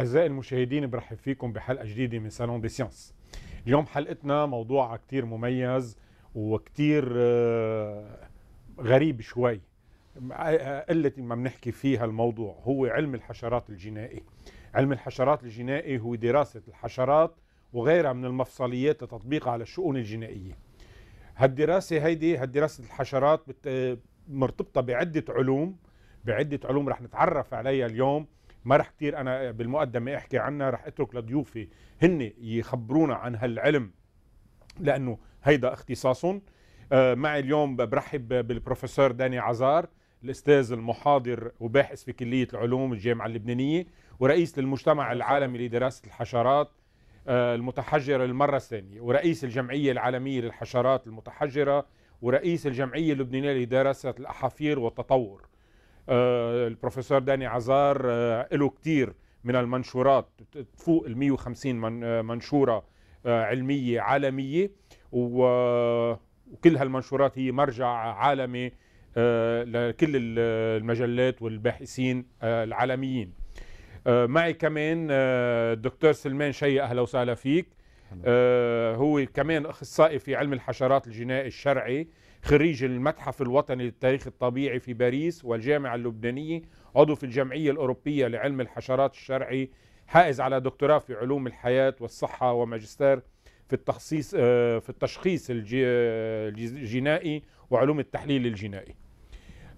أعزائي المشاهدين برحب فيكم بحلقة جديدة من سالون دي سيانس اليوم حلقتنا موضوع كتير مميز وكتير آه، غريب شوي قلة ما بنحكي فيها الموضوع هو علم الحشرات الجنائي علم الحشرات الجنائي هو دراسة الحشرات وغيرها من المفصليات لتطبيقها على الشؤون الجنائية هالدراسة هيدي هالدراسة الحشرات آه، مرتبطة بعدة علوم بعدة علوم رح نتعرف عليها اليوم ما رح كتير أنا بالمقدمة أحكي عنها رح أترك لضيوفي هن يخبرونا عن هالعلم لأنه هيدا اختصاصهم آه، معي اليوم برحب بالبروفيسور داني عزار الأستاذ المحاضر وباحث في كلية العلوم الجامعة اللبنانية ورئيس للمجتمع العالمي لدراسة الحشرات آه، المتحجرة للمرة الثانية ورئيس الجمعية العالمية للحشرات المتحجرة ورئيس الجمعية اللبنانية لدراسة الأحافير والتطور آه، البروفيسور داني عزار آه، له كثير من المنشورات تفوق ال 150 آه، منشوره علميه عالميه وكل هالمنشورات هي مرجع عالمي لكل المجلات والباحثين العالميين معي كمان الدكتور سلمان شيء اهلا وسهلا فيك هو كمان اخصائي في علم الحشرات الجنائي الشرعي خريج المتحف الوطني للتاريخ الطبيعي في باريس والجامعة اللبنانية عضو في الجمعية الأوروبية لعلم الحشرات الشرعي حائز على دكتوراه في علوم الحياة والصحة وماجستير في التخصيص آه، في التشخيص آه، الجنائي وعلوم التحليل الجنائي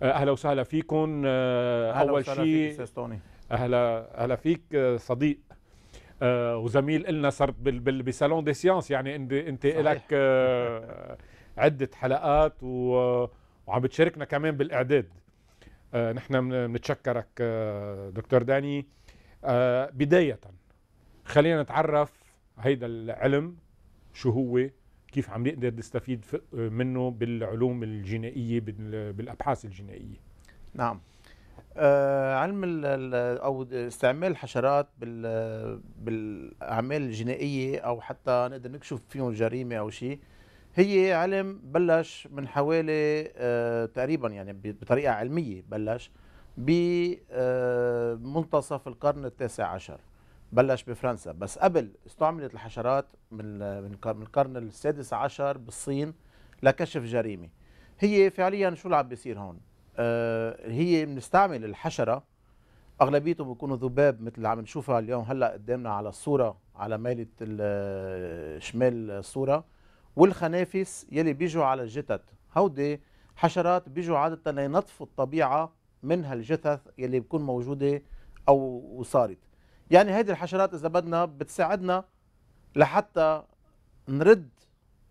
آه، اهلا وسهلا فيكم أهلا اول شيء اهلا اهلا فيك صديق وزميل لنا صرت بسالون دي سيانس يعني انت انت لك عده حلقات و... وعم بتشاركنا كمان بالاعداد آه نحن بنتشكرك آه دكتور داني آه بدايه خلينا نتعرف هيدا العلم شو هو كيف عم نقدر نستفيد منه بالعلوم الجنائيه بالابحاث الجنائيه نعم آه علم ال او استعمال الحشرات بالاعمال الجنائيه او حتى نقدر نكشف فيهم جريمه او شيء هي علم بلش من حوالي آه، تقريبا يعني بطريقه علميه بلش بمنتصف آه، القرن التاسع عشر بلش بفرنسا بس قبل استعملت الحشرات من من القرن السادس عشر بالصين لكشف جريمه هي فعليا شو اللي عم بيصير هون آه، هي بنستعمل الحشره اغلبيتهم بيكونوا ذباب مثل اللي عم نشوفها اليوم هلا قدامنا على الصوره على ميله شمال الصوره والخنافس يلي بيجوا على الجثث هودي حشرات بيجوا عادة لينظفوا الطبيعة من هالجثث يلي بتكون موجودة أو وصارت يعني هيدي الحشرات إذا بدنا بتساعدنا لحتى نرد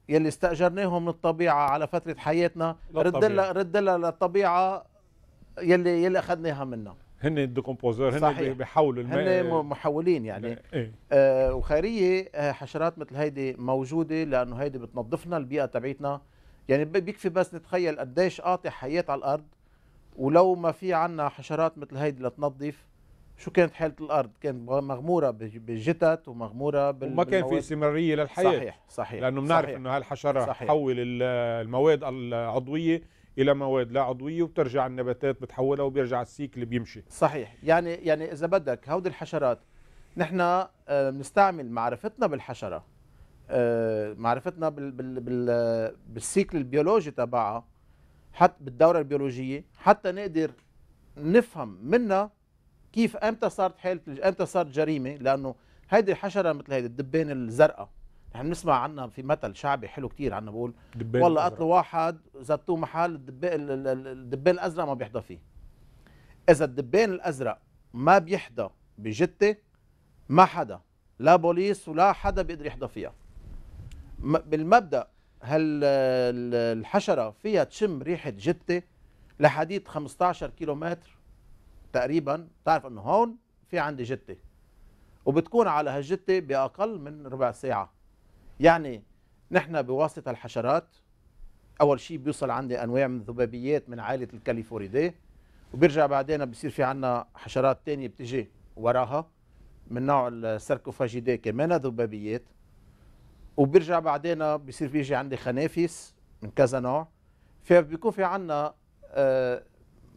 يلي استأجرناهم من الطبيعة على فترة حياتنا رد لها رد لها للطبيعة يلي يلي أخذناها منها هن الديكومبوزر هن بيحولوا الماء هن محولين يعني إيه؟ آه وخيريه آه، حشرات مثل هيدي موجوده لانه هيدي بتنظفنا البيئه تبعيتنا يعني بيكفي بس نتخيل قديش قاطع حيات على الارض ولو ما في عنا حشرات مثل هيدي لتنظف شو كانت حاله الارض كانت مغموره بالجتت ومغموره بال وما كان في استمراريه للحياه صحيح صحيح لانه بنعرف انه هالحشره تحول المواد العضويه الى مواد لا عضويه وبترجع النباتات بتحولها وبيرجع السيكل بيمشي صحيح يعني يعني اذا بدك هودي الحشرات نحن آه، بنستعمل معرفتنا بالحشره آه، معرفتنا بال بال بال بالسيكل البيولوجي تبعها حتى بالدوره البيولوجيه حتى نقدر نفهم منها كيف امتى صارت حاله امتى صارت جريمه لانه هيدي الحشره مثل هيدي الدبانه الزرقاء نحن بنسمع عنا في مثل شعبي حلو كتير عنا بقول والله قتلوا واحد زتوه محل الدبان الازرق ما بيحضى فيه اذا الدبان الازرق ما بيحضى بجته ما حدا لا بوليس ولا حدا بيقدر يحضى فيها بالمبدا هل الحشره فيها تشم ريحه جته لحديد 15 كيلومتر تقريبا بتعرف انه هون في عندي جته وبتكون على هالجته باقل من ربع ساعه يعني نحن بواسطة الحشرات أول شيء بيوصل عندي أنواع من الذبابيات من عائلة الكاليفوريدي وبيرجع بعدين بصير في عنا حشرات تانية بتجي وراها من نوع السركوفاجيدي كمان ذبابيات وبرجع بعدين بصير بيجي عندي خنافس من كذا نوع فبيكون في عنا آه،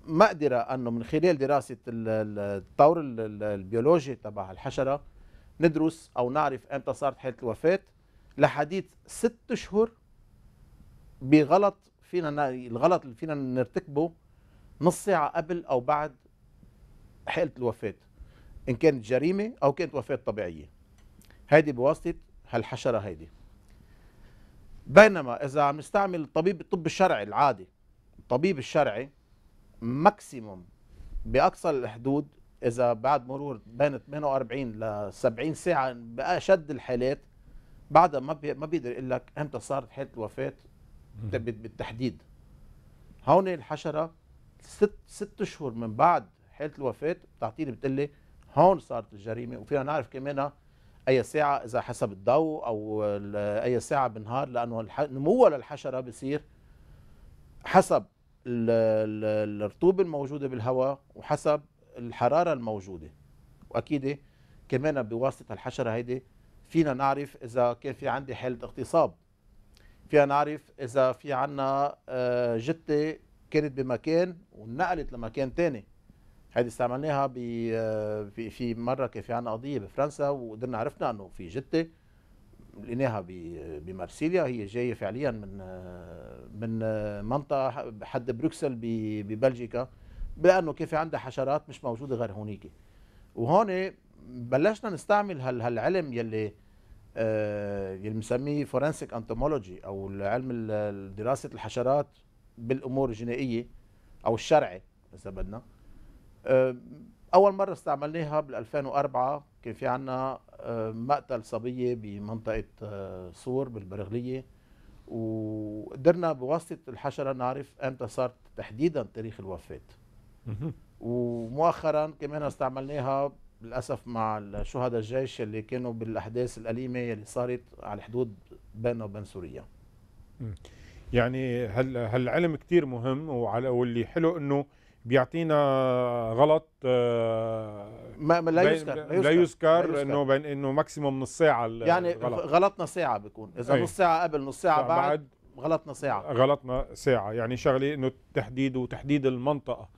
مقدرة أنه من خلال دراسة الطور البيولوجي تبع الحشرة ندرس أو نعرف أمتى صارت حالة الوفاة لحديث ست شهور بغلط فينا الغلط اللي فينا نرتكبه نص ساعة قبل أو بعد حالة الوفاة إن كانت جريمة أو كانت وفاة طبيعية هيدي بواسطة هالحشرة هيدي بينما إذا عم نستعمل الطبيب الطب الشرعي العادي الطبيب الشرعي ماكسيموم بأقصى الحدود إذا بعد مرور بين 48 ل 70 ساعة بأشد الحالات بعدها ما بي ما بيقدر يقول لك امتى صارت حاله الوفاه بالتحديد هون الحشره ست ست اشهر من بعد حاله الوفاه بتعطيني بتقول لي هون صارت الجريمه وفينا نعرف كمان اي ساعه اذا حسب الضوء او اي ساعه بالنهار لانه نموها للحشره بصير حسب الرطوبه الموجوده بالهواء وحسب الحراره الموجوده واكيد كمان بواسطه الحشره هيدي فينا نعرف إذا كان في عندي حالة اغتصاب فينا نعرف إذا في عنا جتة آه، كانت بمكان ونقلت لمكان تاني هذه استعملناها ب آه، في في مره كان في عندنا قضيه بفرنسا وقدرنا عرفنا انه في جته لقيناها بمارسيليا هي جايه فعليا من آه، من منطقه حد بروكسل ببلجيكا بانه كان في عندها حشرات مش موجوده غير هونيك وهون بلشنا نستعمل هالعلم يلي آه، يلي بنسميه فورنسيك انتومولوجي او علم دراسه الحشرات بالامور الجنائيه او الشرعي اذا بدنا آه، اول مره استعملناها بال 2004 كان في عنا آه، مقتل صبيه بمنطقه سور بالبرغليه وقدرنا بواسطه الحشره نعرف امتى صار تحديدا تاريخ الوفاه ومؤخرا كمان استعملناها للاسف مع شهداء الجيش اللي كانوا بالاحداث الاليمه اللي صارت على الحدود بيننا وبين سوريا. يعني هل هالعلم كثير مهم وعلى واللي حلو انه بيعطينا غلط آه، ما لا يذكر لا يذكر, لا يذكر انه بين انه ماكسيموم نص ساعه يعني غلط. غلطنا ساعه بيكون اذا أي. نص ساعه قبل نص ساعه بعد, بعد غلطنا ساعه غلطنا ساعه يعني شغله انه تحديد وتحديد المنطقه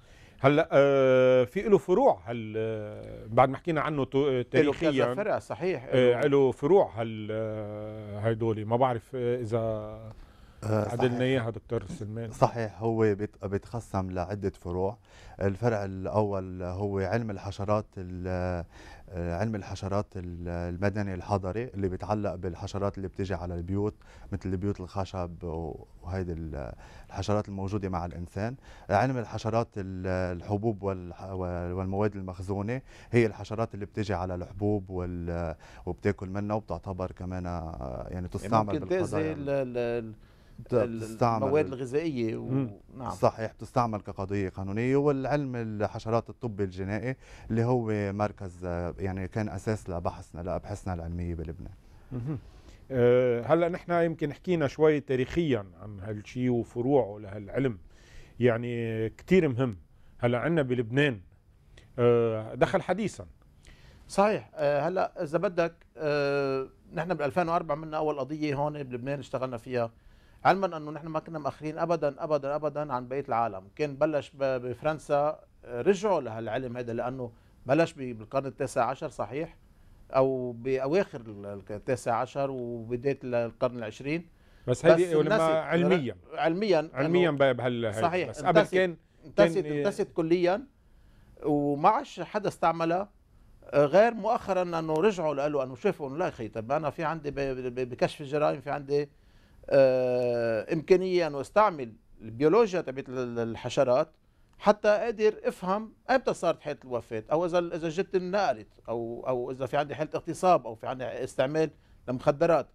هلا آه في له فروع هل آه، بعد ما حكينا عنه تاريخيا له فرع فرقه صحيح آه، له فروع هل هدول آه، ما بعرف اذا عدلنا اياها دكتور سلمان صحيح هو بيتقسم لعده فروع الفرع الاول هو علم الحشرات آه، علم الحشرات المدني الحضري اللي بيتعلق بالحشرات اللي بتيجي على البيوت مثل البيوت الخشب وهيدي الحشرات الموجودة مع الإنسان علم الحشرات الحبوب والمواد المخزونة هي الحشرات اللي بتيجي على الحبوب وبتاكل منها وبتعتبر كمان آه، يعني, يعني تستعمل بالقضايا المواد الغذائيه و... نعم صحيح بتستعمل كقضيه قانونيه والعلم الحشرات الطبي الجنائي اللي هو مركز يعني كان اساس لبحثنا لابحاثنا العلميه بلبنان أه هلا نحن يمكن حكينا شوي تاريخيا عن هالشيء وفروعه لهالعلم يعني كثير مهم هلا عندنا بلبنان أه دخل حديثا صحيح آه، هلا اذا بدك آه، نحن بال 2004 عملنا اول قضيه هون بلبنان اشتغلنا فيها علما انه نحن ما كنا مأخرين ابدا ابدا ابدا عن بقيه العالم كان بلش بفرنسا رجعوا لهالعلم هذا لانه بلش بالقرن التاسع عشر صحيح او باواخر التاسع عشر وبدايه القرن العشرين بس هيدي علميا علميا علميا بهال صحيح بس قبل كان انتست انتست كليا وما عادش حدا استعملها غير مؤخرا انه رجعوا له انه شافوا انه لا يا انا في عندي بكشف الجرائم في عندي آه، امكانيه انه استعمل البيولوجيا تبعت الحشرات حتى قادر افهم امتى صارت حاله الوفاه او اذا اذا جت نقلت او او اذا في عندي حاله اغتصاب او في عندي استعمال لمخدرات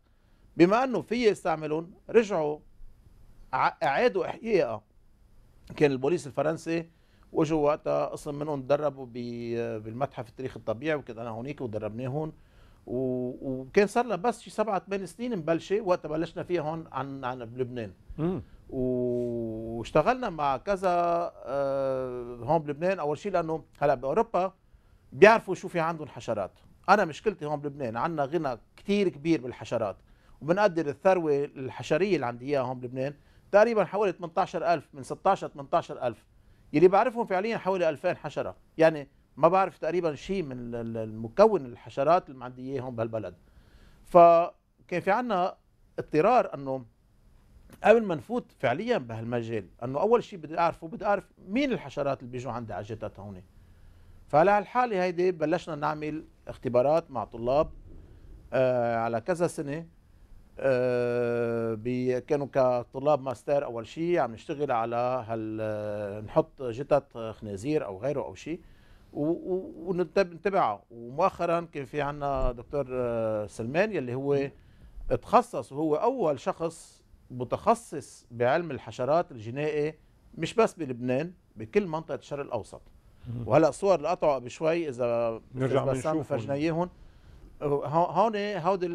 بما انه في استعملهم رجعوا اعادوا احيائها كان البوليس الفرنسي واجوا وقتها قسم منهم تدربوا بالمتحف التاريخ الطبيعي وكنت انا هونيك ودربناهم وكان صار لنا بس شي سبعة ثمان سنين مبلشه وقت بلشنا فيها هون عن عن بلبنان واشتغلنا مع كذا آه، هون بلبنان اول شيء لانه هلا باوروبا بيعرفوا شو في عندهم حشرات انا مشكلتي هون بلبنان عندنا غنى كثير كبير بالحشرات وبنقدر الثروه الحشريه اللي عندي اياها هون بلبنان تقريبا حوالي 18000 من 16 18000 يلي بعرفهم فعليا حوالي 2000 حشره يعني ما بعرف تقريبا شيء من المكون الحشرات اللي عندي اياهم بهالبلد فكان في عنا اضطرار انه قبل ما نفوت فعليا بهالمجال انه اول شيء بدي اعرفه بدي اعرف مين الحشرات اللي بيجوا عندي على جدات هون فعلى هالحاله هيدي بلشنا نعمل اختبارات مع طلاب آه على كذا سنه آه كانوا كطلاب ماستر اول شيء عم نشتغل على هال نحط جتت خنازير او غيره او شيء ونتبعها ومؤخرا كان في عندنا دكتور آه، سلمان يلي هو تخصص وهو اول شخص متخصص بعلم الحشرات الجنائي مش بس بلبنان بكل منطقه الشرق الاوسط وهلا صور اللي قطعوا قبل شوي اذا نرجع بنشوفهم اياهم هون هودي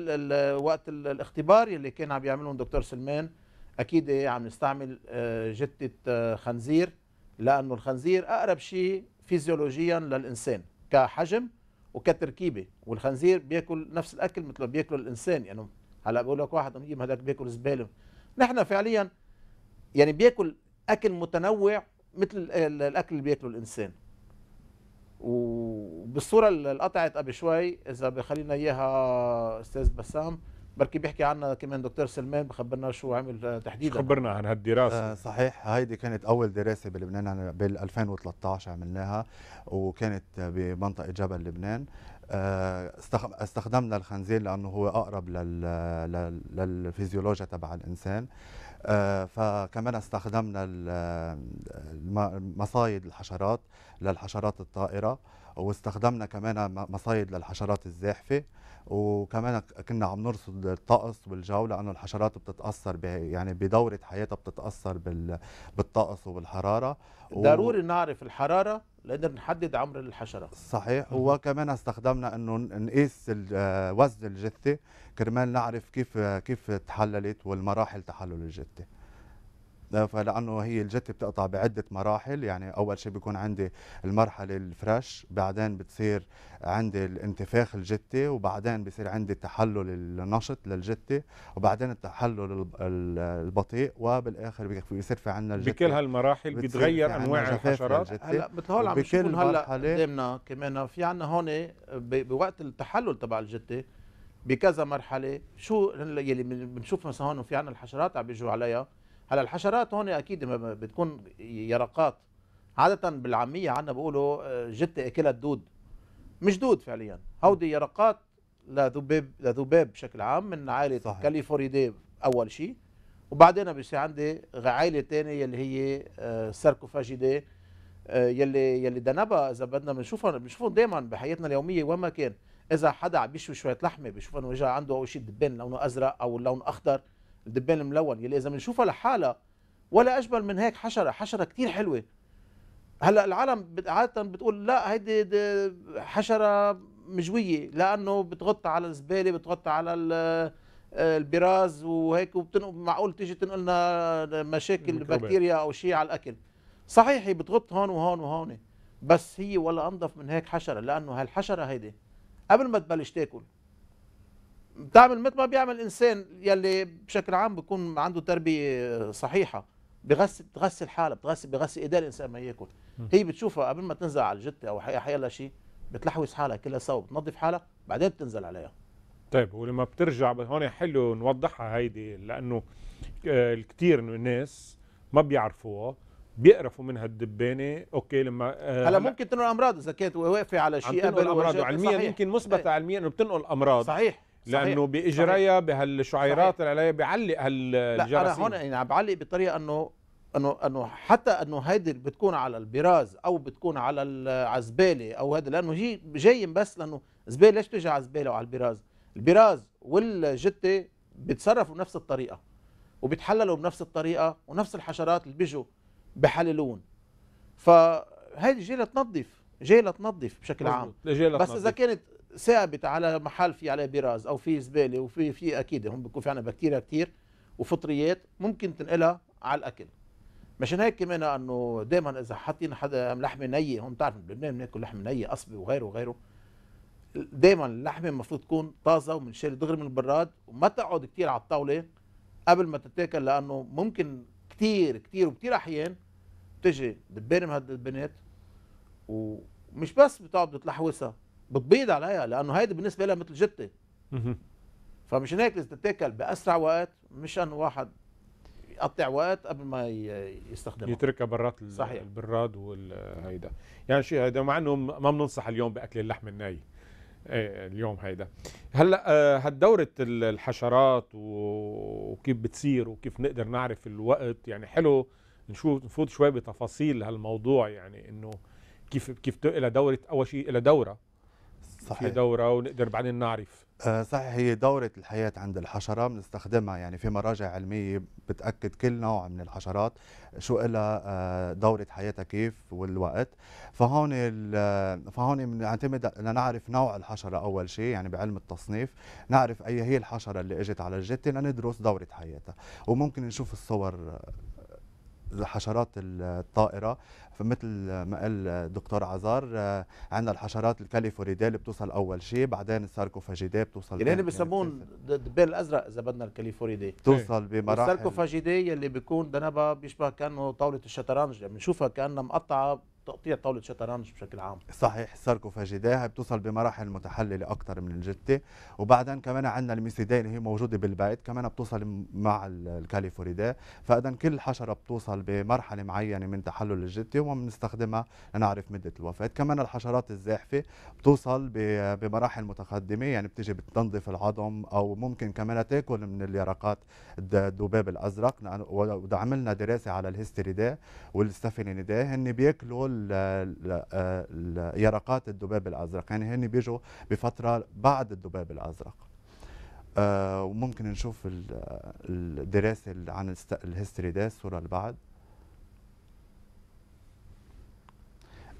وقت الاختبار يلي كان عم يعملهم دكتور سلمان اكيد عم نستعمل جثه آه، آه، خنزير لانه الخنزير اقرب شيء فيزيولوجيا للإنسان كحجم وكتركيبه والخنزير بياكل نفس الاكل مثل ما بياكله الانسان يعني هلا بقول لك واحد انه هذاك بياكل زباله نحن فعليا يعني بياكل اكل متنوع مثل الاكل اللي بياكله الانسان وبالصوره اللي قطعت قبل شوي اذا بخلينا اياها استاذ بسام بركي بيحكي عنا كمان دكتور سلمان بخبرنا شو عمل آه، تحديدا خبرنا عن هالدراسه آه صحيح هيدي كانت اول دراسه بلبنان بال 2013 عملناها وكانت بمنطقه جبل لبنان آه، استخدمنا الخنزير لانه هو اقرب للفيزيولوجيا تبع الانسان آه، فكمان استخدمنا مصايد الحشرات للحشرات الطائرة واستخدمنا كمان مصايد للحشرات الزاحفة وكمان كنا عم نرصد الطقس والجو لأنه الحشرات بتتأثر يعني بدورة حياتها بتتأثر بالطقس وبالحرارة ضروري و... نعرف الحرارة لنقدر نحدد عمر الحشرة صحيح وكمان استخدمنا أنه نقيس آه، وزن الجثة كرمال نعرف كيف كيف تحللت والمراحل تحلل الجته آه، فلانه هي الجته بتقطع بعده مراحل يعني اول شيء بيكون عندي المرحله الفرش بعدين بتصير عندي الانتفاخ الجته وبعدين بصير عندي التحلل النشط للجته وبعدين التحلل البطيء وبالاخر بيصير في عندنا الجته بكل هالمراحل بتغير انواع الحشرات هلا مثل هول عم نشوف هلا قدامنا كمان في عندنا هون بوقت التحلل تبع الجته بكذا مرحله شو يلي بنشوف مثلا هون في عنا الحشرات عم بيجوا عليها هلا الحشرات هون اكيد بتكون يرقات عاده بالعاميه عنا بيقولوا آه، جته اكلها الدود مش دود فعليا هودي يرقات لذباب لذباب بشكل عام من عائله صحيح. كاليفوريدي اول شيء وبعدين بصير عندي عائله ثانيه يلي هي آه، ساركوفاجيدي آه، يلي يلي دنبا اذا بدنا بنشوفهم بنشوفهم دائما بحياتنا اليوميه وين ما كان اذا حدا عم بيشوي شويه لحمه بيشوف انه اجى عنده اول شيء دبان لونه ازرق او لونه اخضر الدبان الملون يلي اذا بنشوفها لحالها ولا اجمل من هيك حشره حشره كثير حلوه هلا العالم عاده بتقول لا هيدي حشره مجويه لانه بتغطي على الزباله بتغطي على آه، البراز وهيك وبتنقل معقول تيجي تنقل لنا مشاكل بكتيريا او شيء على الاكل صحيح هي بتغط هون وهون وهون بس هي ولا انظف من هيك حشره لانه هالحشره هيدي قبل ما تبلش تاكل بتعمل مثل ما بيعمل الانسان يلي بشكل عام بيكون عنده تربيه صحيحه بغسل بتغسل حالها بتغسل بغسل ايديه الانسان ما ياكل هي بتشوفها قبل ما تنزل على الجته او حيلا لها شيء بتلحوس حالها كلها سوا بتنظف حالها بعدين بتنزل عليها طيب ولما بترجع هون حلو نوضحها هيدي لانه آه، الكثير من الناس ما بيعرفوها بيقرفوا منها الدبانه اوكي لما آه، هلا آه ممكن تنقل امراض اذا كانت واقفه على شيء عم تنقل امراض علميا يمكن مثبته إيه. علميا انه بتنقل امراض صحيح لانه باجريها بهالشعيرات اللي عليها بيعلق هالجراثيم لا انا هون يعني عم بعلق بطريقه انه انه انه حتى انه هيدي بتكون على البراز او بتكون على على الزباله او هذا لانه هي جاي بس لانه زباله ليش تجي على الزباله وعلى البراز؟ البراز والجته بيتصرفوا بنفس الطريقه وبيتحللوا بنفس الطريقه ونفس الحشرات اللي بيجوا بحللون فهذه جايه لتنظف جايه لتنظف بشكل عام بس اذا كانت ثابت على محل في عليه براز او في زباله وفي في اكيد هم بيكون في عندنا بكتيريا كثير وفطريات ممكن تنقلها على الاكل مشان هيك كمان انه دائما اذا حاطين حدا لحمه نيه هون بتعرف بلبنان بناكل لحمه نيه قصبه وغيره وغيره دائما اللحمه المفروض تكون طازه ومنشال دغري من البراد وما تقعد كثير على الطاوله قبل ما تتاكل لانه ممكن كثير كثير وكثير احيان بتجي دبانم هالبنات ومش بس بتقعد بتلحوسها بتبيض عليها لانه هيدي بالنسبه لها مثل جته فمشان هيك لازم تتاكل باسرع وقت مش انه واحد يقطع وقت قبل ما يستخدمها يتركها برات صحيح. البراد والهيدا يعني شيء هيدا مع انه ما بننصح اليوم باكل اللحم الناي إيه، اليوم هيدا هلا آه، هالدورة الحشرات وكيف بتصير وكيف نقدر نعرف الوقت يعني حلو نشوف نفوت شوي بتفاصيل هالموضوع يعني انه كيف كيف الى دوره اول شيء الى دوره صحيح في دوره ونقدر بعدين نعرف آه صحيح هي دوره الحياه عند الحشره بنستخدمها يعني في مراجع علميه بتاكد كل نوع من الحشرات شو لها آه دوره حياتها كيف والوقت فهون فهون بنعتمد يعني لنعرف نوع الحشره اول شيء يعني بعلم التصنيف نعرف اي هي الحشره اللي اجت على الجته لندرس دوره حياتها وممكن نشوف الصور الحشرات الطائره فمثل ما قال دكتور عزار آه، عندنا الحشرات الكاليفوريديه اللي بتوصل اول شيء بعدين الساركوفاجيدي بتوصل يعني بسمون بيسموهم الازرق اذا بدنا الكاليفوريدي بتوصل إيه. بمراحل الساركوفاجيدي اللي بيكون دنبها بيشبه كانه طاوله الشطرنج يعني بنشوفها كانها مقطعه تقطيع طاوله شطرنج بشكل عام صحيح الساركوفاجيداها بتوصل بمراحل متحلله اكثر من الجته وبعدين كمان عندنا الميسيداي اللي هي موجوده بالبيت كمان بتوصل مع الكاليفوريدا فاذا كل حشره بتوصل بمرحله معينه من تحلل الجته وبنستخدمها لنعرف مده الوفاه كمان الحشرات الزاحفه بتوصل بمراحل متقدمه يعني بتيجي بتنظف العظم او ممكن كمان تاكل من اليرقات الذباب الازرق وعملنا دراسه على الهستريدا والستافينيدا هن بياكلوا كل يرقات الذباب الازرق يعني هن بيجوا بفتره بعد الذباب الازرق آه، وممكن نشوف الدراسه عن الهيستوري ده الصوره اللي بعد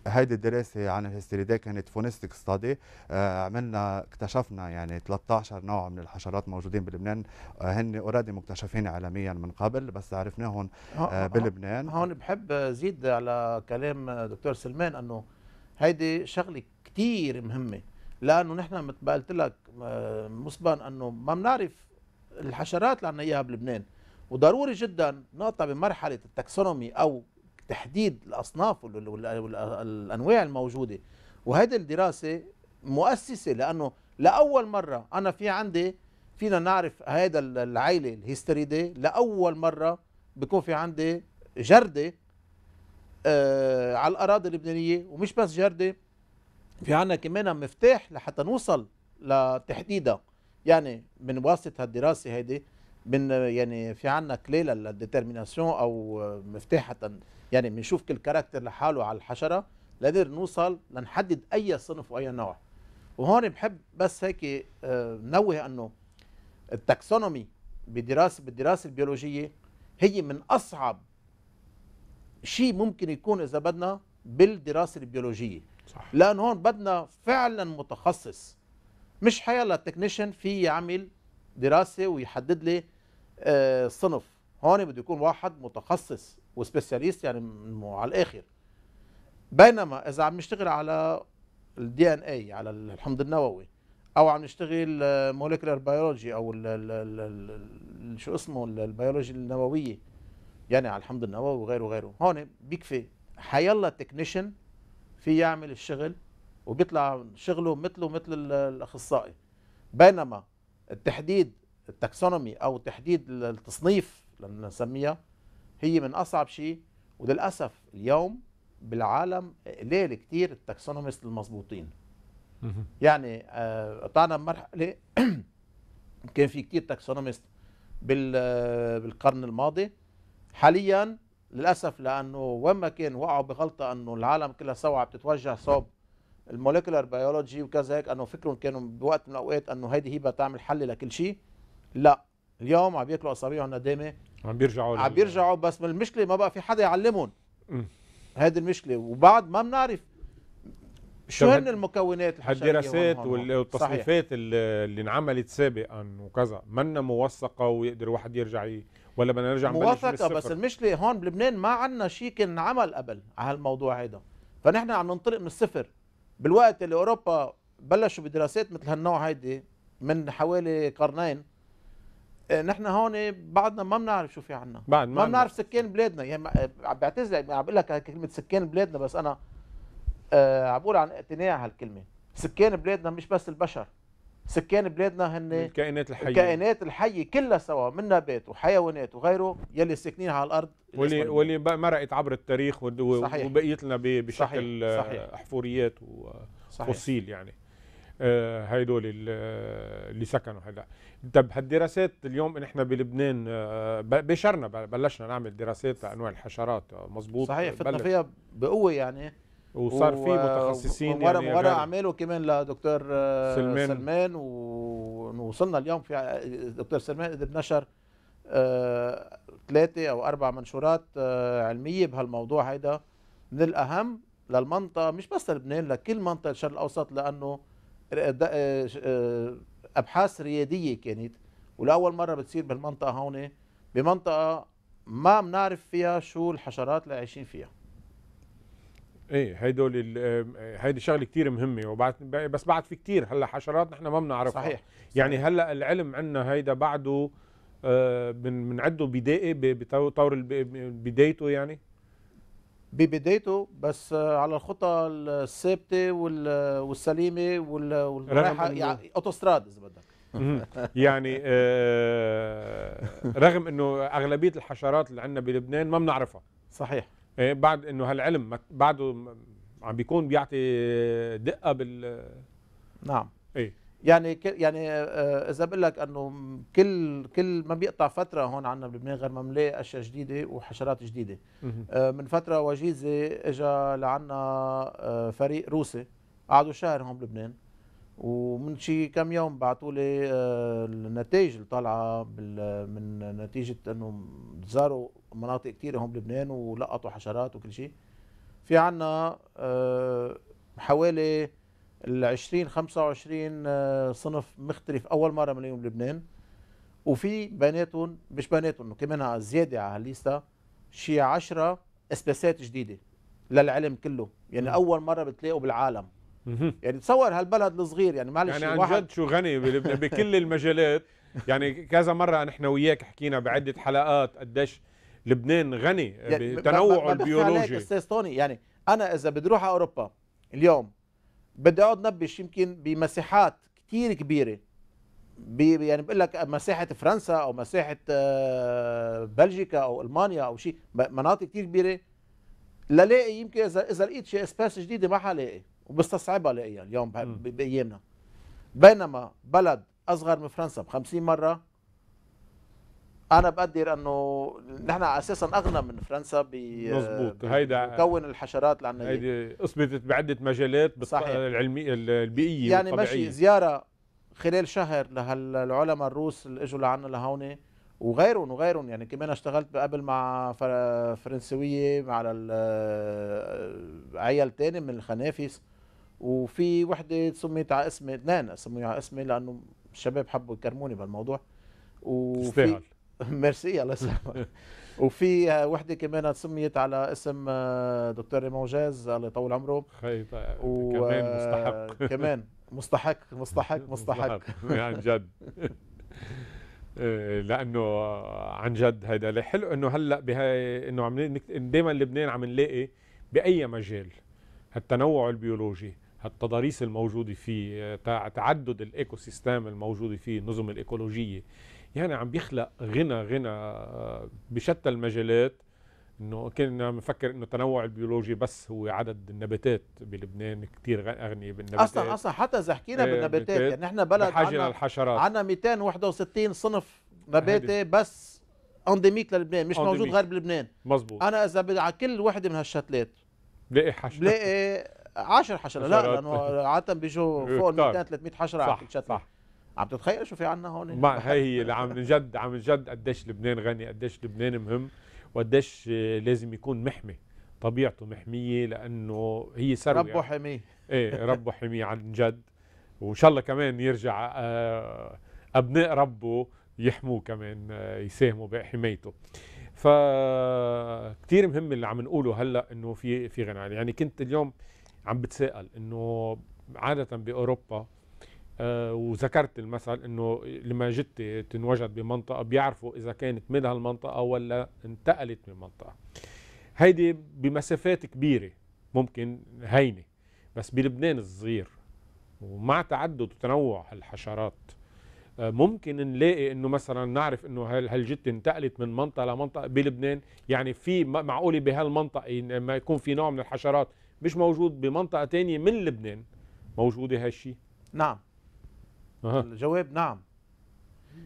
هيدي الدراسه عن الهستيريدا كانت فونستيك ستادي آه، عملنا اكتشفنا يعني 13 نوع من الحشرات موجودين بلبنان آه، هن اوريدي مكتشفين عالميا من قبل بس عرفناهم آه، بلبنان هون بحب زيد على كلام دكتور سلمان انه هيدي شغله كثير مهمه لانه نحن مثل ما قلت لك مسبقا انه ما بنعرف الحشرات اللي عندنا اياها بلبنان وضروري جدا نقطع بمرحله التاكسونومي او تحديد الأصناف والأنواع الموجودة وهذه الدراسة مؤسسة لأنه لأول مرة أنا في عندي فينا نعرف هذا العيلة الهستريدي لأول مرة بكون في عندي جردة آه على الأراضي اللبنانية ومش بس جردة في عندنا كمان مفتاح لحتى نوصل لتحديدها يعني من واسطة هالدراسة هيدي من يعني في عندنا كليله للديترميناسيون أو مفتاح حتى يعني بنشوف كل كاركتر لحاله على الحشرة لقدر نوصل لنحدد أي صنف وأي نوع وهون بحب بس هيك آه، نوه أنه التاكسونومي بدراسة بالدراسة البيولوجية هي من أصعب شيء ممكن يكون إذا بدنا بالدراسة البيولوجية صح. لأن هون بدنا فعلا متخصص مش حيلا التكنيشن في يعمل دراسة ويحدد لي آه، صنف هون بده يكون واحد متخصص وسبيسياليست يعني على الاخر بينما اذا عم نشتغل على الدي ان اي على الحمض النووي او عم نشتغل موليكولر آه، بيولوجي او الـ الـ الـ شو اسمه البيولوجي النوويه يعني على الحمض النووي وغيره وغيره هون بيكفي حيلا تكنيشن في يعمل الشغل وبيطلع شغله مثله مثل الاخصائي بينما التحديد التاكسونومي او تحديد التصنيف لنسميها هي من اصعب شيء وللاسف اليوم بالعالم قليل كثير التاكسونومست المضبوطين يعني آه، قطعنا بمرحله كان في كثير تاكسونومست بال آه، بالقرن الماضي حاليا للاسف لانه وين ما كان وقعوا بغلطه انه العالم كلها سوا عم تتوجه صوب الموليكولر بيولوجي وكذا هيك انه فكرهم كانوا بوقت من الاوقات انه هيدي هي بتعمل حل لكل شيء لا اليوم عم ياكلوا اصابيعهم ندامه عم بيرجعوا عم بيرجعوا بس المشكله ما بقى في حدا يعلمهم هذه المشكله وبعد ما بنعرف شو هن المكونات الدراسات والتصنيفات اللي انعملت سابقا وكذا منا موثقه ويقدر واحد يرجع ولا بدنا نرجع موثقه بس المشكله هون بلبنان ما عندنا شيء كان انعمل قبل على هالموضوع هيدا فنحن عم ننطلق من الصفر بالوقت اللي اوروبا بلشوا بدراسات مثل هالنوع هيدي من حوالي قرنين آه، نحن هون إيه، بعدنا ما بنعرف شو في عنا بعد ما بنعرف سكان بلادنا يعني آه، عم بعتذر عم بقول لك كلمه سكان بلادنا بس انا آه، عم بقول عن اقتناع هالكلمه سكان بلادنا مش بس البشر سكان بلادنا هن الكائنات الحيه الكائنات الحيه كلها سوا من نبات وحيوانات وغيره يلي ساكنين على الارض واللي واللي مرقت عبر التاريخ وبقيت لنا بشكل صحيح. صحيح. احفوريات وفصيل يعني آه، هيدول آه، اللي سكنوا هلا طب هالدراسات اليوم نحن بلبنان آه، بشرنا بلشنا نعمل دراسات لانواع الحشرات مزبوط صحيح فتنا فيها بقوه يعني وصار في متخصصين ورا يعني ورا اعماله كمان لدكتور سلمان, سلمان ووصلنا اليوم في دكتور سلمان قدر نشر ثلاثه او اربع منشورات علميه بهالموضوع هيدا من الاهم للمنطقه مش بس لبنان لكل منطقه الشرق الاوسط لانه آه، آه، ابحاث رياديه كانت ولاول مره بتصير بالمنطقه هون بمنطقه ما بنعرف فيها شو الحشرات اللي عايشين فيها ايه هيدول آه، هيدي شغله كثير مهمه وبعد بس بعد في كثير هلا حشرات نحن ما بنعرفها صحيح يعني هلا العلم عندنا هيدا بعده بنعده بدائي بطور بدايته يعني ببدايته بس على الخطى الثابته والسليمه والرايحه يعني اوتوستراد اذا بدك يعني آه رغم انه اغلبيه الحشرات اللي عندنا بلبنان ما بنعرفها صحيح آه بعد انه هالعلم بعده عم بيكون بيعطي دقه بال نعم ايه يعني يعني آه، آه، اذا بقول لك انه كل كل ما بيقطع فتره هون عندنا بلبنان غير ما بنلاقي اشياء جديده وحشرات جديده آه، من فتره وجيزه اجى لعنا فريق روسي قعدوا شهر هون بلبنان ومن شي كم يوم بعثوا لي النتائج اللي طالعه من نتيجه انه زاروا مناطق كثيره هون بلبنان ولقطوا حشرات وكل شيء في عنا حوالي ال 20 25 آه، صنف مختلف اول مره من اليوم لبنان وفي بناتهم مش بناتهم كمان زياده على هالليستا شي 10 اسباسات جديده للعلم كله يعني اول مره بتلاقوا بالعالم يعني تصور هالبلد الصغير يعني معلش يعني عن جد شو غني بكل المجالات يعني كذا مره نحن وياك حكينا بعده حلقات قديش لبنان غني يعني بتنوعه البيولوجي استاذ توني يعني انا اذا بدي اروح على اوروبا اليوم بدي اقعد نبش يمكن بمساحات كتير كبيره بي يعني بقول لك مساحه فرنسا او مساحه آه، بلجيكا او المانيا او شيء مناطق كتير كبيره للاقي يمكن اذا اذا لقيت شيء اسباس جديده ما حلاقي وبستصعبها الاقيها اليوم بايامنا بينما بلد اصغر من فرنسا ب 50 مره انا بقدر انه نحن اساسا اغنى من فرنسا ب مزبوط هيدا مكون الحشرات اللي عندنا هيدي اثبتت بعده مجالات صحيح العلمي البيئيه يعني ماشي زياره خلال شهر لهالعلماء الروس اللي اجوا لعنا لهون وغيرهم وغيرهم يعني كمان اشتغلت قبل مع فرنسويه مع عيال تاني من الخنافس وفي وحده سميت على اسمي اثنين سموها على اسمي لانه الشباب حبوا يكرموني بهالموضوع وفي ميرسي الله يسلمك وفي آه، وحده كمان سميت على اسم آه، دكتور ريمون جاز الله يطول عمره خي آه، و... كمان مستحق كمان مستحق مستحق مستحق عن جد لانه عن جد هيدا حلو انه هلا بهاي انه عم دائما لبنان عم نلاقي باي مجال هالتنوع البيولوجي هالتضاريس الموجوده فيه تعدد الايكو سيستم الموجوده فيه النظم الايكولوجيه يعني عم بيخلق غنى غنى آه، بشتى المجالات انه كنا بنفكر انه التنوع البيولوجي بس هو عدد النباتات بلبنان كثير اغنيه بالنباتات اصلا اصلا حتى اذا حكينا ايه بالنباتات يعني احنا بلد عنا للحشرات عنا 261 صنف نباتي بس انديميك للبنان مش موجود غير بلبنان مزبوط انا اذا بدي على كل وحده من هالشتلات بلاقي حشره بلاقي 10 حشرات لا لانه عاده بيجوا فوق 200 300 حشره على كل شتله صح عم تتخيل شو في عنا هون ما هي اللي عم جد عم جد قديش لبنان غني قديش لبنان مهم وقديش لازم يكون محمي طبيعته محميه لانه هي ثروه ربه حميه ايه ربه حميه عن جد وان شاء الله كمان يرجع آه، ابناء ربه يحموه كمان آه، يساهموا بحمايته فكتير مهم اللي عم نقوله هلا انه في في غنى يعني كنت اليوم عم بتساءل انه عاده باوروبا آه، وذكرت المثل انه لما جت تنوجد بمنطقه بيعرفوا اذا كانت من هالمنطقه ولا انتقلت من منطقه هيدي بمسافات كبيره ممكن هينه بس بلبنان الصغير ومع تعدد وتنوع الحشرات آه، ممكن نلاقي انه مثلا نعرف انه هالجت انتقلت من منطقه لمنطقه بلبنان يعني في معقوله بهالمنطقه ما يكون في نوع من الحشرات مش موجود بمنطقه تانية من لبنان موجوده هالشيء نعم الجواب نعم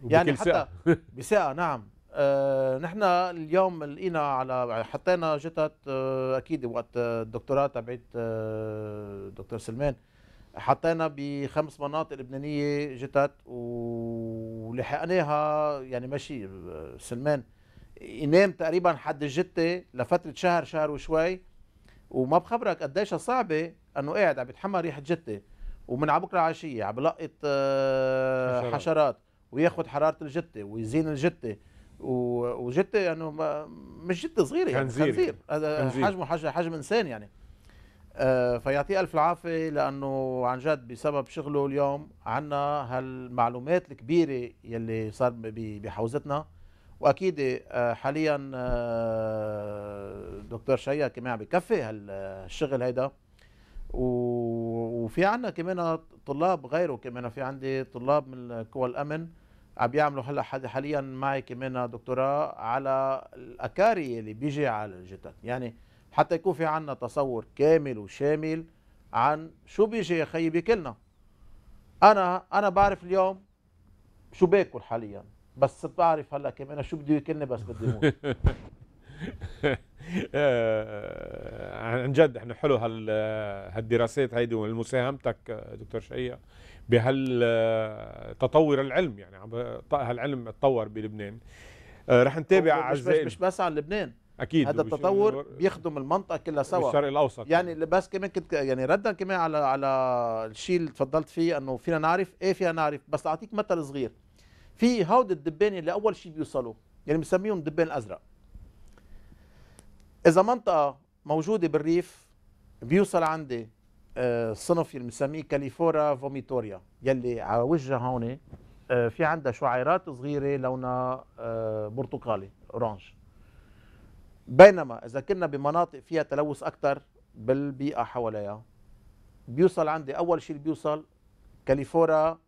يعني حتى بساعة نعم آه نحن اليوم لقينا على حطينا جتت آه اكيد وقت آه، الدكتوراه تبعت آه دكتور سلمان حطينا بخمس مناطق لبنانيه جتت ولحقناها يعني ماشي آه، سلمان ينام تقريبا حد الجته لفتره شهر شهر وشوي وما بخبرك قديش صعبه انه قاعد عم يتحمل ريحه جته ومن على بكره عشيه عم بلقط آه، حشرات. وياخذ حراره الجته ويزين الجته وجته يعني مش جته صغيره يعني خنزير حجمه حجم انسان يعني آه، فيعطيه الف العافيه لانه عن جد بسبب شغله اليوم عنا هالمعلومات الكبيره يلي صار بحوزتنا واكيد آه، حاليا دكتور شيا كمان عم بكفي هالشغل هيدا وفي عندنا كمان طلاب غيره كمان في عندي طلاب من قوى الامن عم بيعملوا هلا حاليا معي كمان دكتوراه على الاكاري اللي بيجي على الجتت يعني حتى يكون في عندنا تصور كامل وشامل عن شو بيجي يا خيي بكلنا انا انا بعرف اليوم شو باكل حاليا بس بعرف هلا كمان شو بده ياكلني بس بدي اموت آه، عن جد احنا حلو هال هالدراسات هيدي ومساهمتك آه، دكتور بهال بهالتطور آه، العلم يعني عم هالعلم تطور بلبنان رح نتابع اعزائي مش, مش بس عن لبنان اكيد هذا التطور بيخدم المنطقه كلها سوا الشرق الاوسط يعني بس كمان كنت يعني ردا كمان على على الشيء اللي تفضلت فيه انه فينا نعرف ايه فينا نعرف بس اعطيك مثل صغير في هود الدبان اللي اول شيء بيوصلوا يعني بنسميهم دبان ازرق اذا منطقه موجوده بالريف بيوصل عندي آه، صنف بنسميه كاليفورا فوميتوريا يلي على وجهها هون آه، في عندها شعيرات صغيره لونها آه، برتقالي اورانج بينما اذا كنا بمناطق فيها تلوث اكثر بالبيئه حواليها بيوصل عندي اول شيء بيوصل كاليفورا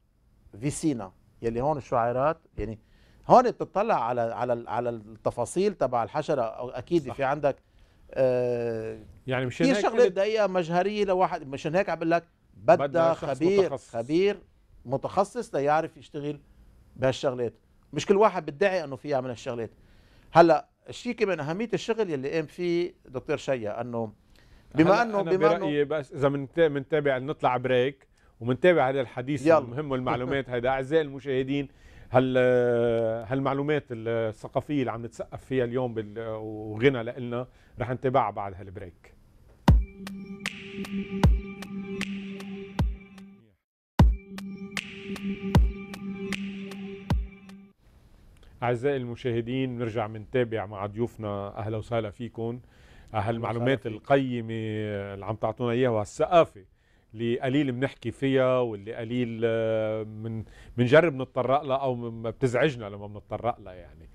فيسينا يلي هون الشعيرات يعني هون بتطلع على على على التفاصيل تبع الحشره اكيد صح. في عندك آه يعني مشان هيك شغله دقيقه مجهريه لواحد مشان هيك عم بقول لك بدها خبير متخصص. خبير متخصص ليعرف يشتغل بهالشغلات مش كل واحد بيدعي انه في يعمل هالشغلات هلا الشيء كمان اهميه الشغل يلي قام فيه دكتور شيا انه بما انه بما انه برايي بس اذا بنتابع نطلع بريك وبنتابع هذا الحديث يلا. المهم والمعلومات هيدا اعزائي المشاهدين هال آه، هالمعلومات الثقافيه اللي عم نتسقف فيها اليوم وغنى لنا رح نتابعها بعد هالبريك أعزائي المشاهدين نرجع منتابع مع ضيوفنا أهلا وسهلا فيكم آه، هالمعلومات القيمة اللي عم تعطونا إياها والثقافه اللي قليل بنحكي فيها واللي قليل آه، من بنجرب نتطرق لها او ما بتزعجنا لما بنتطرق لها يعني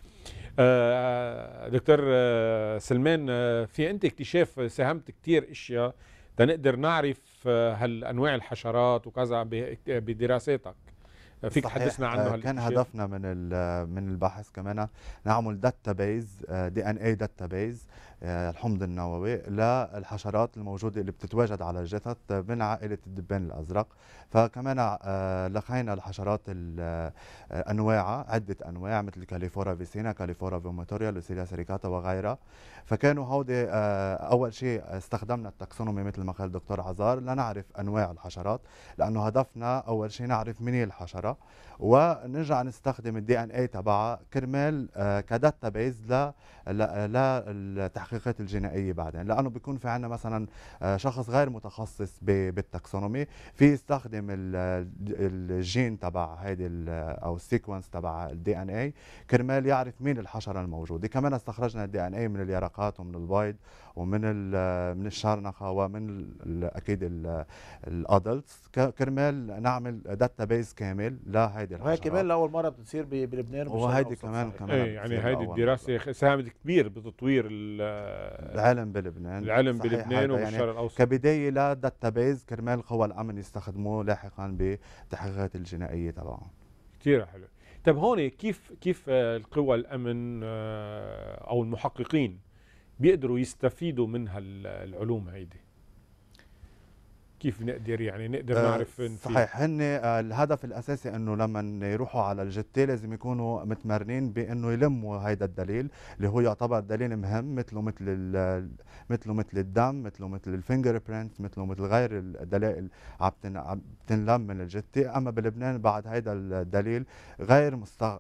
آه، آه، دكتور سلمان في انت اكتشاف ساهمت كثير اشياء تنقدر نعرف هالانواع الحشرات وكذا بدراساتك فيك تحدثنا عنه كان هدفنا من من البحث كمان نعمل داتابيز دي ان اي داتابيز آه، الحمض النووي للحشرات الموجودة اللي بتتواجد على الجثث من عائلة الدبان الأزرق فكمان آه، لقينا الحشرات آه، أنواعها عدة أنواع مثل كاليفورا فيسينا كاليفورا فيموتوريا لوسيليا سيريكاتا وغيرها فكانوا هودي أول شيء استخدمنا التاكسونومي مثل ما قال الدكتور عزار لنعرف أنواع الحشرات لأنه هدفنا أول شيء نعرف من هي الحشرة ونرجع نستخدم الدي ان اي تبعها كرمال كداتا بيز لتحقيق التحقيقات الجنائيه بعدين لانه بيكون في عندنا مثلا آه، شخص غير متخصص بالتاكسونومي في يستخدم الجين تبع هيدي او السيكونس تبع الدي ان اي كرمال يعرف مين الحشره الموجوده كمان استخرجنا الدي ان اي من اليرقات ومن البيض ومن من الشارنخه ومن اكيد الادلتس كرمال نعمل داتا بيز كامل لهيدي الحشرات وهي كمان لاول مره بتصير بلبنان وهيدي كمان كمان ايه يعني هيدي الدراسه ساهمت كبير بتطوير العلم بلبنان العلم بلبنان وبالشرق يعني الاوسط كبدايه لداتا بيز كرمال قوى الامن يستخدموه لاحقا بالتحقيقات الجنائيه تبعهم كثير حلو طيب هون كيف كيف آه، القوى الامن آه، او المحققين بيقدروا يستفيدوا من هالعلوم هيدي كيف نقدر يعني نقدر آه، نعرف صحيح هن آه، الهدف الاساسي انه لما يروحوا على الجته لازم يكونوا متمرنين بانه يلموا هيدا الدليل اللي هو يعتبر دليل مهم مثله مثل مثله مثل الدم مثله مثل الفينجر برينت مثله مثل غير الدلائل عم تنلم من الجته اما بلبنان بعد هيدا الدليل غير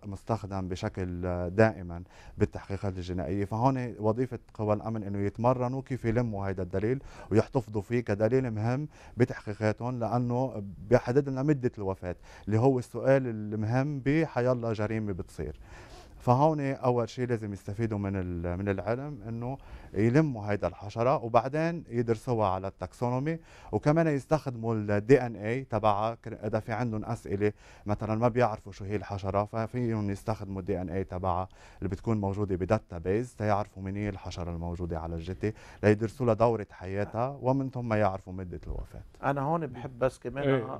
مستخدم بشكل دائما بالتحقيقات الجنائيه فهون وظيفه قوى الامن انه يتمرنوا كيف يلموا هيدا الدليل ويحتفظوا فيه كدليل مهم بتحقيقاتهم لانه بيحدد لنا مده الوفاه اللي هو السؤال المهم بحيالله جريمه بتصير فهون إيه اول شيء لازم يستفيدوا من من العلم انه يلموا هيدا الحشره وبعدين يدرسوها على التاكسونومي وكمان يستخدموا الدي ان اي تبعها اذا في عندهم اسئله مثلا ما بيعرفوا شو هي الحشره ففيهم يستخدموا الدي ان اي تبعها اللي بتكون موجوده بداتا بيز تيعرفوا مين هي الحشره الموجوده على الجتي ليدرسوا لها دوره حياتها ومن ثم يعرفوا مده الوفاه. انا هون بحب بس كمان إيه.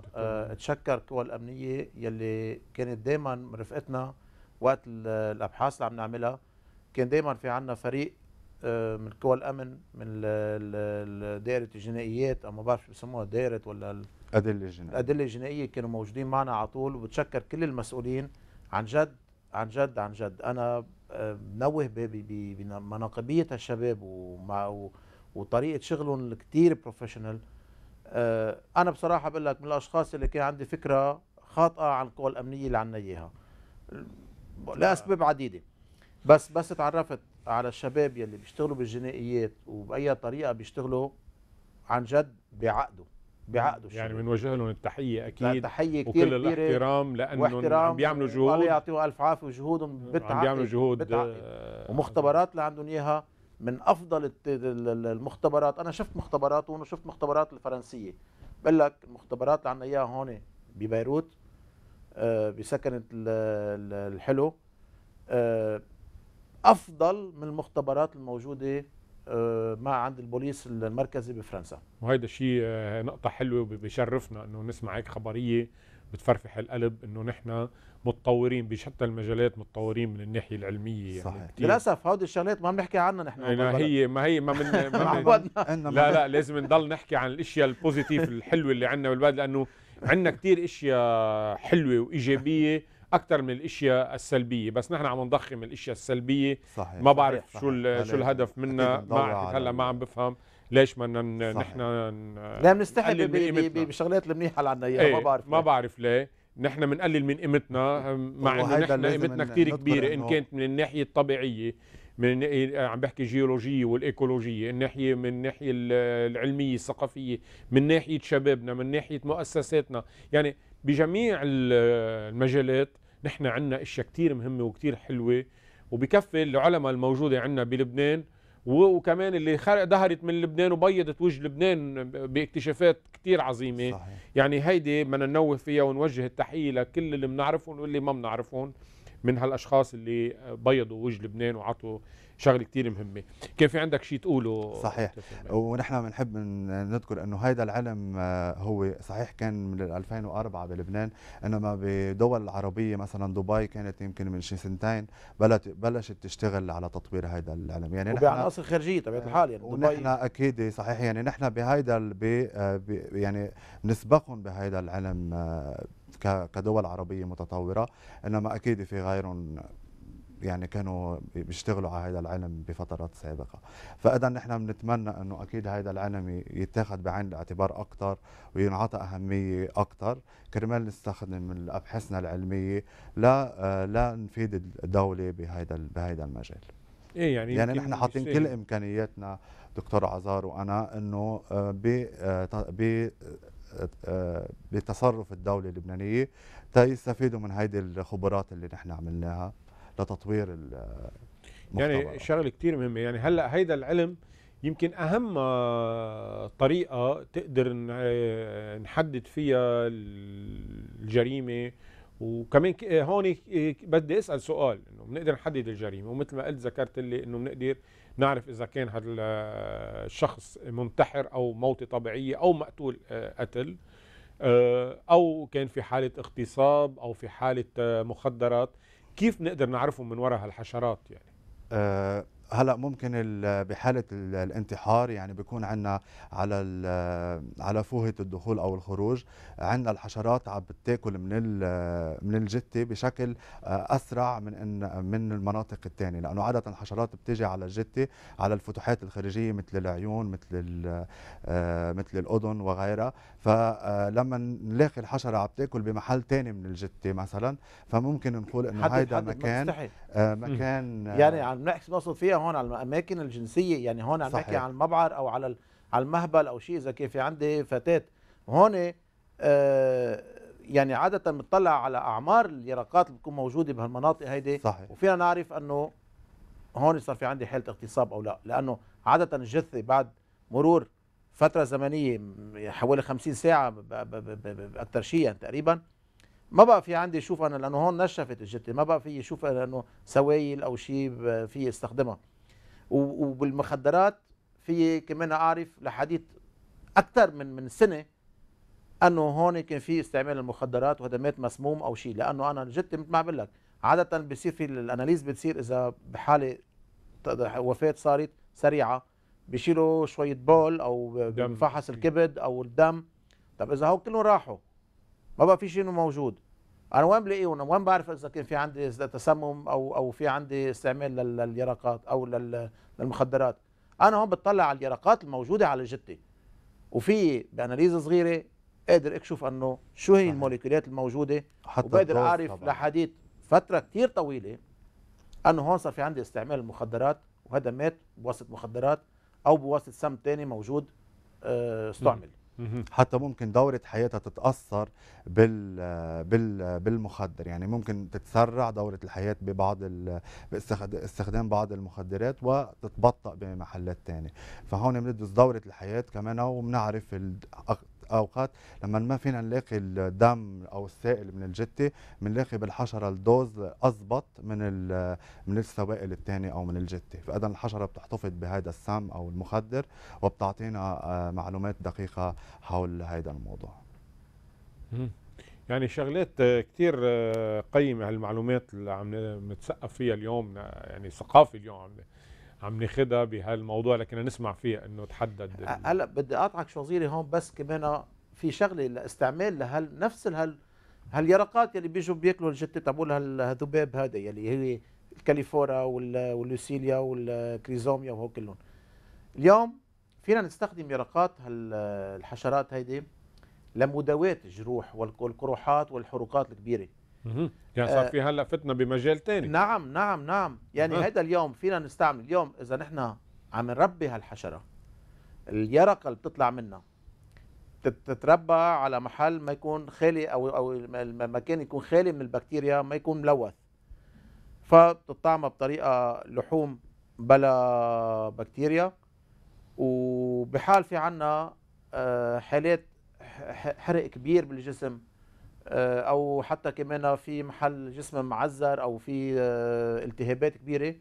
اتشكر القوى الامنيه يلي كانت دائما رفقتنا وقت الابحاث اللي عم نعملها كان دائما في عندنا فريق آه، من قوى الامن من دائره الجنائيات او ما بعرف بسموها دائره ولا الادله الجنائيه الادله الجنائيه كانوا موجودين معنا على طول وبتشكر كل المسؤولين عن جد عن جد عن جد انا بنوه آه، بمناقبيه الشباب ومع وطريقه شغلهم كثير بروفيشنال آه، انا بصراحه بقول لك من الاشخاص اللي كان عندي فكره خاطئه عن القوى الامنيه اللي عندنا اياها لاسباب عديده بس بس تعرفت على الشباب يلي بيشتغلوا بالجنائيات وباي طريقه بيشتغلوا عن جد بعقده بعقده يعني بنوجه لهم التحيه اكيد التحية تحيه كثير وكل الاحترام لانهم عم بيعملوا جهود الله يعطيهم الف عافيه وجهودهم بتعقد بيعملوا جهود آه ومختبرات اللي عندهم اياها من افضل المختبرات انا شفت مختبرات وشفت مختبرات الفرنسيه بقول لك المختبرات اللي عندنا اياها هون ببيروت آه، بسكنة الحلو آه، أفضل من المختبرات الموجودة آه، مع عند البوليس المركزي بفرنسا وهيدا شيء نقطة حلوة بيشرفنا أنه نسمع هيك خبرية بتفرفح القلب انه نحن متطورين بشتى المجالات متطورين من الناحيه العلميه يعني صحيح للاسف هودي الشغلات ما بنحكي عنها نحن ما إيه، هي ما هي ما من ما من لا لا لازم نضل نحكي عن الاشياء البوزيتيف الحلوه اللي عندنا بالبلد لانه عندنا كثير اشياء حلوه وايجابيه اكثر من الاشياء السلبيه بس نحن عم نضخم الاشياء السلبيه صحيح. ما بعرف صحيح. شو صحيح. شو الهدف منا ما اعرف هلا ما عم بفهم ليش ما نحن لا بنستحي بالشغلات المنيحه اللي عندنا اياها إيه، ما بعرف ما بعرف ليه نحن بنقلل من قيمتنا مع انه نحن قيمتنا كثير كبيره ان كانت من الناحيه الطبيعيه من إيه، آه، عم بحكي جيولوجيه والايكولوجيه الناحيه من الناحيه العلميه الثقافيه من ناحيه شبابنا من ناحيه مؤسساتنا يعني بجميع المجالات نحن عندنا اشياء كثير مهمه وكثير حلوه وبكفي العلماء الموجوده عندنا بلبنان وكمان اللي ظهرت من لبنان وبيضت وجه لبنان باكتشافات كثير عظيمه صحيح. يعني هيدي بدنا ننوه فيها ونوجه التحيه لكل اللي بنعرفهم واللي ما بنعرفهم من هالاشخاص اللي بيضوا وجه لبنان وعطوا شغله كثير مهمه كان في عندك شيء تقوله صحيح ونحن بنحب نذكر انه هذا العلم آه، هو صحيح كان من 2004 بلبنان انما بدول العربيه مثلا دبي كانت يمكن من شي سنتين بلشت تشتغل على تطوير هذا العلم يعني نحن بعناصر خارجيه طبيعه يعني الحال يعني دبي ونحن اكيد صحيح يعني نحن بهيدا آه، يعني بنسبقهم بهذا العلم آه، كدول عربيه متطوره انما اكيد في غيرهم يعني كانوا بيشتغلوا على هذا العلم بفترات سابقه فاذا نحن بنتمنى انه اكيد هذا العلم يتاخذ بعين الاعتبار اكثر وينعطى اهميه اكثر كرمال نستخدم من ابحاثنا العلميه لا لا نفيد الدوله بهذا بهذا المجال ايه يعني يعني نحن حاطين كل امكانياتنا دكتور عزار وانا انه آه، ب آه، بتصرف الدوله اللبنانيه تيستفيدوا من هيدي الخبرات اللي نحن عملناها لتطوير المختبر. يعني شغله كتير مهمه يعني هلا هيدا العلم يمكن اهم آه، طريقه تقدر آه، نحدد فيها الجريمه وكمان آه، هون بدي اسال سؤال انه بنقدر نحدد الجريمه ومثل ما قلت ذكرت لي انه بنقدر نعرف إذا كان هذا الشخص منتحر أو موتة طبيعية أو مقتول آه، قتل آه، أو كان في حالة اغتصاب أو في حالة آه، مخدرات كيف نقدر نعرفهم من وراء هالحشرات يعني؟ أه هلا ممكن بحاله الانتحار يعني بيكون عندنا على على فوهه الدخول او الخروج عندنا الحشرات عم بتاكل من من الجته بشكل آه، اسرع من إن من المناطق الثانيه لانه عاده الحشرات بتيجي على الجته على الفتحات الخارجيه مثل العيون مثل آه، مثل الاذن وغيرها فلما آه، نلاقي الحشره عم تاكل بمحل ثاني من الجته مثلا فممكن نقول انه هيدا مكان مكان يعني عم نحكي نقصد فيها هون على الاماكن الجنسيه يعني هون عم نحكي عن المبعر او على على المهبل او شيء اذا كان في عندي فتاه هون آه، يعني عاده بنطلع على اعمار اليرقات اللي بتكون موجوده بهالمناطق هيدي صحيح. وفينا نعرف انه هون صار في عندي حاله اغتصاب او لا لانه عاده الجثه بعد مرور فتره زمنيه حوالي 50 ساعه باكثر شيء يعني تقريبا ما بقى في عندي شوف انا لانه هون نشفت الجثه ما بقى في انا لانه سوائل او شيء في استخدمها وبالمخدرات في كمان اعرف لحديث اكثر من من سنه انه هون كان في استعمال المخدرات وهدمات مسموم او شيء لانه انا الجثه مثل ما عم لك عاده بصير في الاناليز بتصير اذا بحاله وفاه صارت سريعه بشيلوا شويه بول او بفحص إيه. الكبد او الدم طب اذا هو كلهم راحوا ما بقى فيش انه موجود انا وين بلاقيه وين بعرف اذا كان في عندي تسمم او او في عندي استعمال لليرقات او للمخدرات انا هون بتطلع على اليرقات الموجوده على جتي وفي باناليز صغيره قادر اكشف انه شو هي الموليكولات الموجوده وبقدر اعرف لحديت فتره كثير طويله انه هون صار في عندي استعمال المخدرات وهذا مات بواسطه مخدرات او بواسطه سم ثاني موجود آه، استعمل حتى ممكن دوره حياتها تتاثر بال بالمخدر يعني ممكن تتسرع دوره الحياه ببعض باستخدام بعض المخدرات وتتبطأ بمحلات تانية فهون بندرس دوره الحياه كمان وبنعرف اوقات لما ما فينا نلاقي الدم او السائل من الجته بنلاقي بالحشره الدوز اضبط من من السوائل الثانيه او من الجته فاذا الحشره بتحتفظ بهذا السم او المخدر وبتعطينا آه، معلومات دقيقه حول هذا الموضوع يعني شغلات آه، كثير آه، قيمة هالمعلومات اللي عم نتسقف فيها اليوم يعني ثقافه اليوم عم ناخذها بهالموضوع لكن نسمع فيها انه تحدد هلا بدي اقاطعك شو صغيري هون بس كمان في شغله لاستعمال لهال نفس هال هاليرقات يلي بيجوا بياكلوا الجته تبول هالذباب هذا يلي هي الكاليفورا واللوسيليا والكريزوميا وهو كلهم اليوم فينا نستخدم يرقات هالحشرات هيدي لمداواة الجروح والقروحات والحروقات الكبيره يعني صار آه، في هلا فتنا بمجال ثاني نعم نعم نعم يعني هذا اليوم فينا نستعمل اليوم اذا نحن عم نربي هالحشره اليرقه اللي بتطلع منها تتربى على محل ما يكون خالي او او المكان يكون خالي من البكتيريا ما يكون ملوث فبتطعمها بطريقه لحوم بلا بكتيريا وبحال في عنا آه، حالات حرق كبير بالجسم آه، او حتى كمان في محل جسم معذر او في آه، التهابات كبيره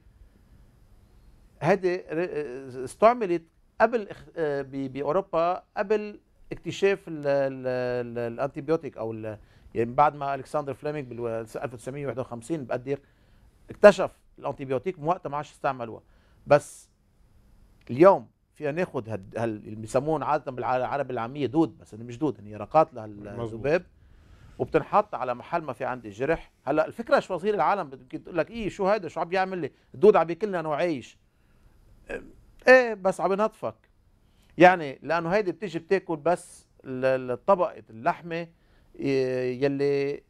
هذه آه، استعملت قبل باوروبا قبل اكتشاف الانتيبيوتيك او يعني بعد ما الكسندر فليمنج بال 1951 بقدر اكتشف الانتيبيوتيك وقتها ما عادش استعملوها بس اليوم فينا ناخذ هال اللي بيسموهم عاده بالعربي العاميه دود بس مش دود هي رقات لهالذباب وبتنحط على محل ما في عندي جرح هلا الفكره شو شواصير العالم بتقول لك ايه شو هذا شو عم بيعمل لي الدود عم بياكلني انا وعايش ايه بس عم ينظفك يعني لانه هيدي بتيجي بتاكل بس طبقه اللحمه يلي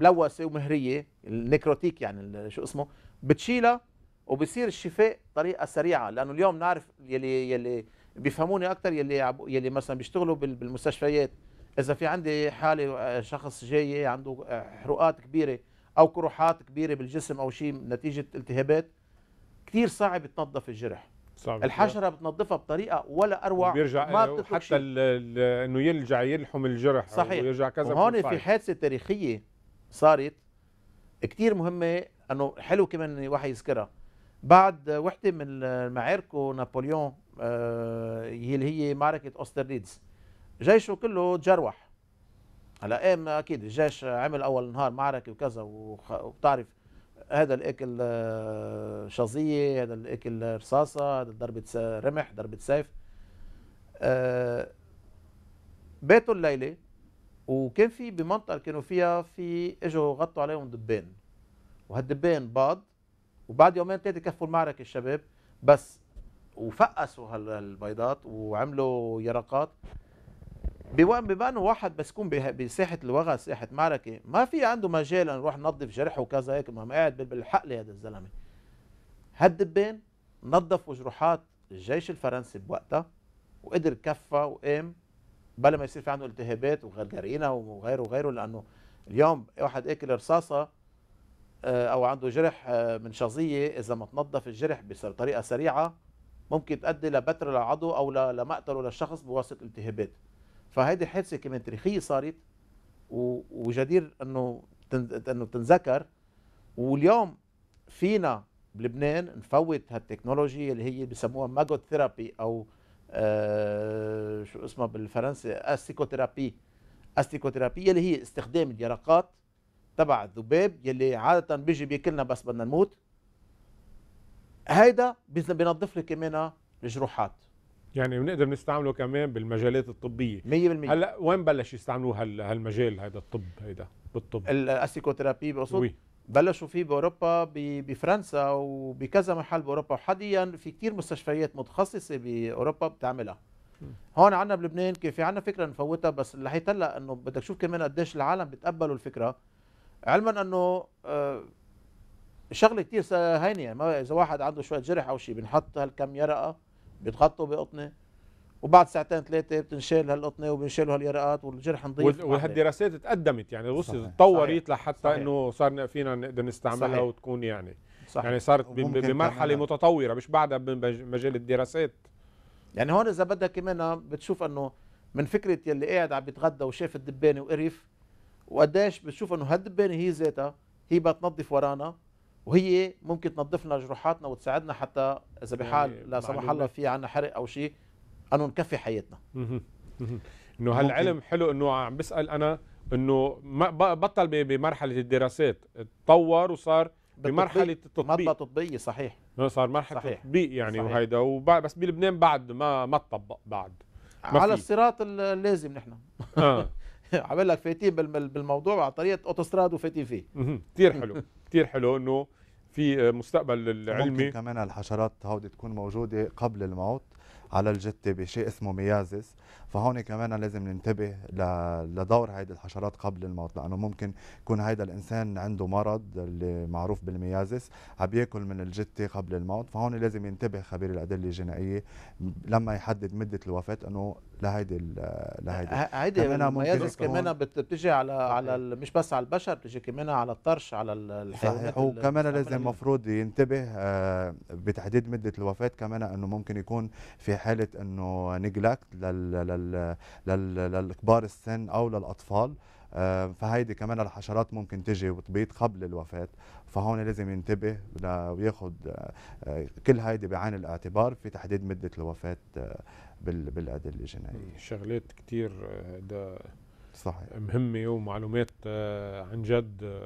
ملوثه ومهريه النكروتيك يعني شو اسمه بتشيلها وبصير الشفاء طريقه سريعه لانه اليوم نعرف يلي يلي بيفهموني اكثر يلي يلي مثلا بيشتغلوا بالمستشفيات اذا في عندي حاله آه، شخص جاي عنده آه، حروقات كبيره او كروحات كبيره بالجسم او شيء نتيجه التهابات كثير صعب تنظف الجرح صعب الحشره بتنظفها بطريقه ولا اروع بيرجع ما بتترك حتى انه يرجع يلحم الجرح صحيح ويرجع كذا هون في حادثه تاريخيه صارت كثير مهمه انه حلو كمان الواحد يذكرها بعد وحده من معاركه نابليون آه، اللي هي معركه اوسترليتز جيشه كله تجروح هلا ايه اكيد الجيش عمل اول نهار معركه وكذا وبتعرف هذا الاكل آه، شظيه هذا الاكل رصاصه هذا ضربه رمح ضربه سيف آه، بيته باتوا الليله وكان في بمنطقه كانوا فيها في اجوا غطوا عليهم دبان وهالدبان باض وبعد يومين ثلاثه كفوا المعركه الشباب بس وفقسوا هالبيضات وعملوا يرقات بما انه واحد بس يكون بساحه الوغى ساحه معركه ما في عنده مجال نروح ننظف جرحه وكذا هيك ما قاعد بالحق لي هذا الزلمه هالدبان نظفوا جروحات الجيش الفرنسي بوقتها وقدر كفى وقام بلا ما يصير في عنده التهابات وغرغرينا وغيره وغيره لانه اليوم واحد اكل رصاصه آه، او عنده جرح آه، من شظيه اذا ما تنظف الجرح بطريقه سريعه ممكن تؤدي لبتر العضو او لمقتله للشخص بواسطه التهابات فهيدي حادثه كمان تاريخيه صارت وجدير انه انه تنذكر واليوم فينا بلبنان نفوت هالتكنولوجيا اللي هي بسموها ماجوت ثيرابي او آه شو اسمها بالفرنسي استيكوثيرابي استيكوثيرابي اللي هي استخدام اليرقات تبع الذباب يلي عاده بيجي بياكلنا بس بدنا نموت هيدا بينظف لي كمان الجروحات يعني بنقدر نستعمله كمان بالمجالات الطبيه 100% هلا وين بلش يستعملوه هالمجال هذا الطب هيدا بالطب الاسيكوثيرابي بقصد وي. بلشوا فيه باوروبا بفرنسا وبكذا محل باوروبا وحاليا في كثير مستشفيات متخصصه باوروبا بتعملها هون عندنا بلبنان كان في عندنا فكره نفوتها بس لحيت هلا انه بدك تشوف كمان قديش العالم بتقبلوا الفكره علما انه آه شغله كثير هينه يعني اذا واحد عنده شويه جرح او شيء بنحط هالكم يرقه بيتغطوا بقطنه وبعد ساعتين ثلاثه بتنشال هالقطنه وبنشالوا هاليرقات والجرح نظيف وهالدراسات تقدمت يعني روسيا تطورت لحتى انه صار فينا نقدر نستعملها صحيح. وتكون يعني صحيح. يعني صارت بمرحله متطوره مش بعدها بمجال الدراسات يعني هون اذا بدك كمان بتشوف انه من فكره يلي قاعد عم بيتغدى وشاف الدبانه وقرف وقديش بتشوف انه هالدبانه هي ذاتها هي بتنظف ورانا وهي إيه؟ ممكن تنظف لنا جروحاتنا وتساعدنا حتى اذا يعني بحال لا سمح الله في عنا حرق او شيء انه نكفي حياتنا انه هالعلم حلو انه عم بسال انا انه بطل بمرحله الدراسات تطور وصار بمرحله التطبيق مرحله تطبيقيه صحيح صار مرحله صحيح. تطبيق يعني وهيدا بس بلبنان بعد ما ما تطبق بعد ما على الصراط اللازم نحن آه. عمل لك فايتين بالموضوع على طريقه اوتوستراد وفايتين فيه كثير حلو كثير حلو انه في مستقبل العلمي ممكن كمان الحشرات هودي تكون موجوده قبل الموت على الجتة بشيء اسمه ميازس فهون كمان لازم ننتبه لدور هيدي الحشرات قبل الموت لأنه ممكن يكون هيدا الإنسان عنده مرض اللي معروف بالميازس عم ياكل من الجتة قبل الموت فهون لازم ينتبه خبير الأدلة الجنائية لما يحدد مدة الوفاة أنه لهيدي لهيدي هيدي كمان بتجي على على مش بس على البشر بتجي كمان على الطرش على الحيوانات صحيح وكمان لازم المفروض ينتبه آه، بتحديد مده الوفاه كمان انه ممكن يكون في حاله انه نجلكت للكبار السن او للاطفال آه، فهيدي كمان الحشرات ممكن تجي وتبيض قبل الوفاه فهون لازم ينتبه وياخذ آه، كل هيدي بعين الاعتبار في تحديد مده الوفاه آه، بالادله الجنائيه شغلات كثير صحيح مهمه ومعلومات عن جد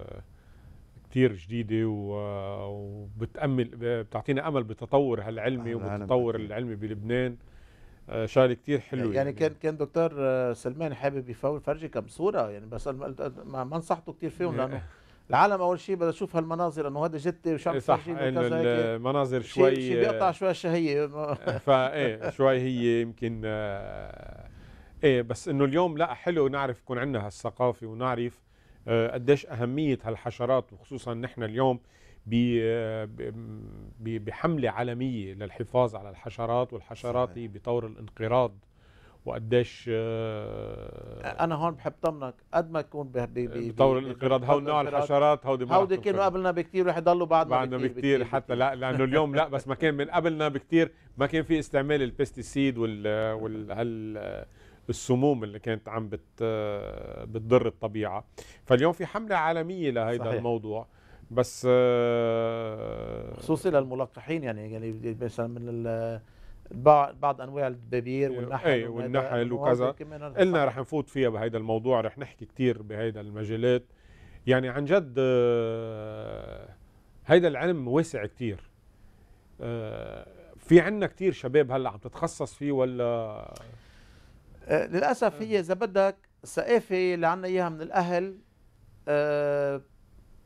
كتير جديده وبتامل بتعطينا امل بتطور هالعلمي وبتطور العلمي بلبنان شغله آه، كتير حلو يعني, يعني كان كان دكتور آه، سلمان حابب يفرجي فرجي كم صوره يعني بس ما نصحته كتير فيهم لانه العالم اول شيء بدها تشوف هالمناظر انه هذا جدي وشعب إيه، صح المناظر شوي شيء بيقطع شوي الشهيه فايه شوي هي يمكن آه، ايه بس انه اليوم لا حلو نعرف يكون عندنا هالثقافه ونعرف قديش اهميه هالحشرات وخصوصا نحن اليوم بحملة عالمية للحفاظ على الحشرات والحشرات صحيح. بطور الانقراض وقديش آه، انا هون بحب طمنك قد ما يكون بطور الانقراض هون نوع الحشرات هودي ما هودي كانوا قبلنا بكثير رح يضلوا بعدنا بعدنا بكثير, بكثير, بكثير حتى لا لانه اليوم لا بس ما كان من قبلنا بكثير ما كان في استعمال البيستيسيد وال السموم اللي كانت عم بت بتضر الطبيعه فاليوم في حمله عالميه لهيدا الموضوع بس آه، خصوصي للملقحين يعني يعني مثلا من بعض انواع الدبابير أيوة، والنحل اي والنحل وكذا قلنا رح نفوت فيها بهيدا الموضوع رح نحكي كثير بهيدا المجالات يعني عن جد آه، هيدا العلم واسع كثير آه، في عندنا كثير شباب هلا عم تتخصص فيه ولا للاسف هي اذا بدك الثقافه اللي عندنا اياها من الاهل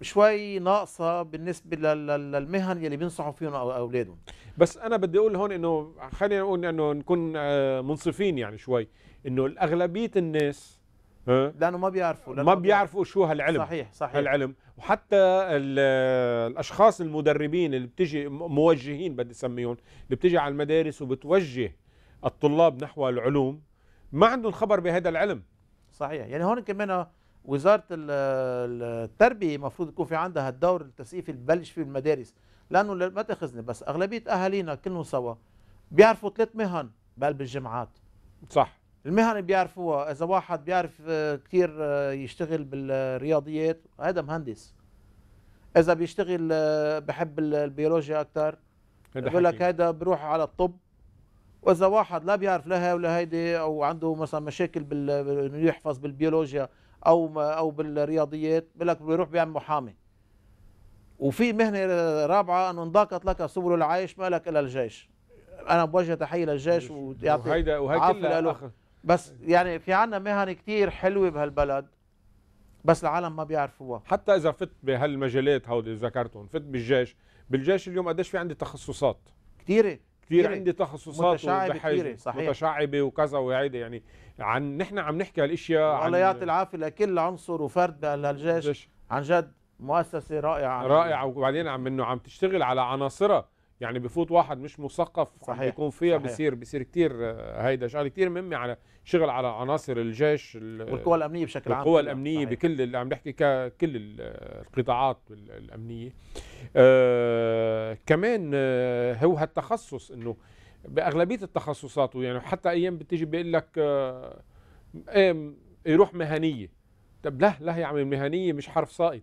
شوي ناقصه بالنسبه للمهن يلي بينصحوا فيهم اولادهم بس انا بدي اقول هون انه خلينا نقول انه نكون آه، منصفين يعني شوي انه الأغلبية الناس آه، لانه ما بيعرفوا لأنه ما بيعرفوا شو هالعلم صحيح صحيح هالعلم وحتى آه، الاشخاص المدربين اللي بتجي موجهين بدي اسميهم اللي بتجي على المدارس وبتوجه الطلاب نحو العلوم ما عندهم خبر بهذا العلم صحيح يعني هون كمان وزاره التربيه المفروض يكون في عندها الدور التثقيفي ببلش فيه المدارس لانه ما تاخذني بس اغلبيه اهالينا كلهم سوا بيعرفوا ثلاث مهن بقلب الجامعات صح المهن بيعرفوها اذا واحد بيعرف آه، كثير آه، يشتغل بالرياضيات هذا مهندس اذا بيشتغل آه، بحب البيولوجيا اكثر بقول لك هذا بروح على الطب واذا واحد لا بيعرف لا هي ولا هيدي او عنده مثلا مشاكل بال... انه يحفظ بالبيولوجيا او او بالرياضيات بقول لك بيروح بيعمل محامي وفي مهنه رابعه انه انضاقت لك سبل العيش ما لك الا الجيش انا بوجه تحيه للجيش ويعطي وهيدا وهي كلها بس يعني في عنا مهن كتير حلوه بهالبلد بس العالم ما بيعرفوها حتى اذا فت بهالمجالات هودي ذكرتهم فت بالجيش بالجيش اليوم قديش في عندي تخصصات كثيره كثير عندي تخصصات متشعبه كثيره صحيح متشعبه وكذا وهيدا يعني عن نحن عم نحكي هالاشياء عن يعطي العافيه لكل عنصر وفرد للجيش دش. عن جد مؤسسه رائعه رائعه وبعدين عم انه عم تشتغل على عناصرها يعني بفوت واحد مش مثقف صحيح بيكون فيها صحيح. بصير بصير كثير آه، هيدا شغله كثير مهمه على شغل على عناصر الجيش والقوى الامنيه بشكل عام القوى الامنيه صحيح. بكل اللي عم نحكي كل القطاعات الامنيه آه كمان آه، هو هالتخصص انه باغلبيه التخصصات يعني حتى ايام بتيجي بيقول لك ايه يروح مهنيه طب لا لا يا عمي المهنيه مش حرف سائط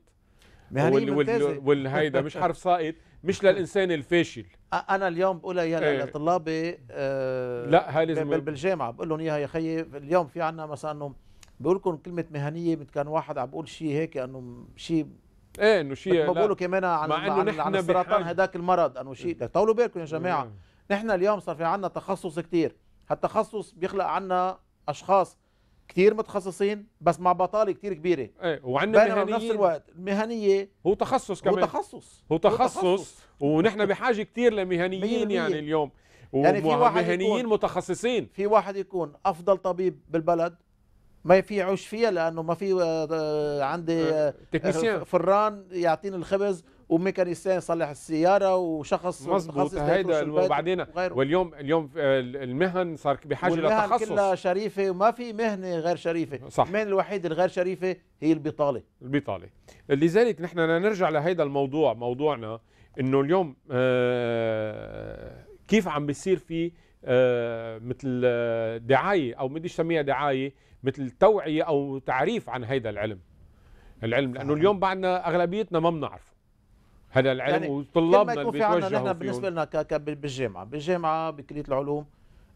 مهنيه وال والهيدا مش حرف سائط مش للانسان الفاشل انا اليوم بقولها يا آه. لطلابي آه لا هاي لازم بالجامعه بقول لهم اياها يا خيي اليوم في عندنا مثلا انه بقول لكم كلمه مهنيه كان واحد عم بقول شيء هيك انه شيء ايه انه شيء بقولوا كمان عن مع عن السرطان هذاك المرض انه شيء إيه. طولوا بالكم يا جماعه إيه. نحن اليوم صار في عندنا تخصص كثير هالتخصص بيخلق عنا اشخاص كثير متخصصين بس مع بطاله كثير كبيره ايه وعندنا مهنيين بنفس الوقت المهنيه هو تخصص كمان هو تخصص هو تخصص, ونحن بحاجه كثير لمهنيين يعني اليوم يعني في واحد مهنيين متخصصين في واحد يكون افضل طبيب بالبلد ما في عوش فيها لانه ما في آه، آه، عندي آه، فران يعطيني الخبز وميكانيسيان يصلح السياره وشخص مظبوط هيدا وبعدين واليوم اليوم آه، المهن صار بحاجه لتخصص كلها شريفه وما في مهنه غير شريفه صح المهنه الوحيده الغير شريفه هي البطاله البطاله لذلك نحن نرجع لهيدا الموضوع موضوعنا انه اليوم آه كيف عم بيصير في آه مثل آه، دعايه او بدي اسميها دعايه مثل توعيه او تعريف عن هيدا العلم العلم لانه اليوم بعدنا اغلبيتنا ما بنعرفه هذا العلم يعني وطلابنا اللي بيتوجهوا نحن بالنسبه لنا بالجامعه بالجامعه بكليه العلوم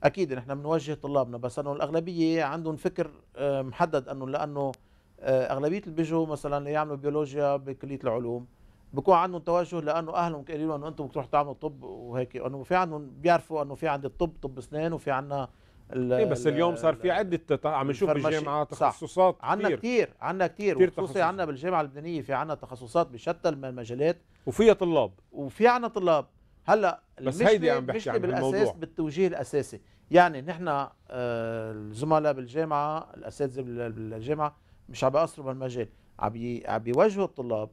اكيد نحن بنوجه طلابنا بس انه الاغلبيه عندهم فكر آه، محدد انه لانه آه، اغلبيه اللي بيجوا مثلا ليعملوا بيولوجيا بكليه العلوم بكون عندهم توجه لانه اهلهم قالوا انه انتم بتروحوا تعملوا طب وهيك انه في عندهم بيعرفوا انه في عندي الطب طب اسنان وفي عندنا ايه بس اليوم صار في عده عم نشوف بالجامعه تخصصات عندنا كثير عندنا كثير وخصوصي عندنا بالجامعه اللبنانيه في عندنا تخصصات بشتى المجالات وفيها طلاب وفي عنا طلاب هلا بس هيدي عم بحكي عن بالاساس بالتوجيه الاساسي يعني نحن آه، الزملاء بالجامعه الاساتذه بالجامعه مش عم بيقصروا بالمجال عم عم بيوجهوا الطلاب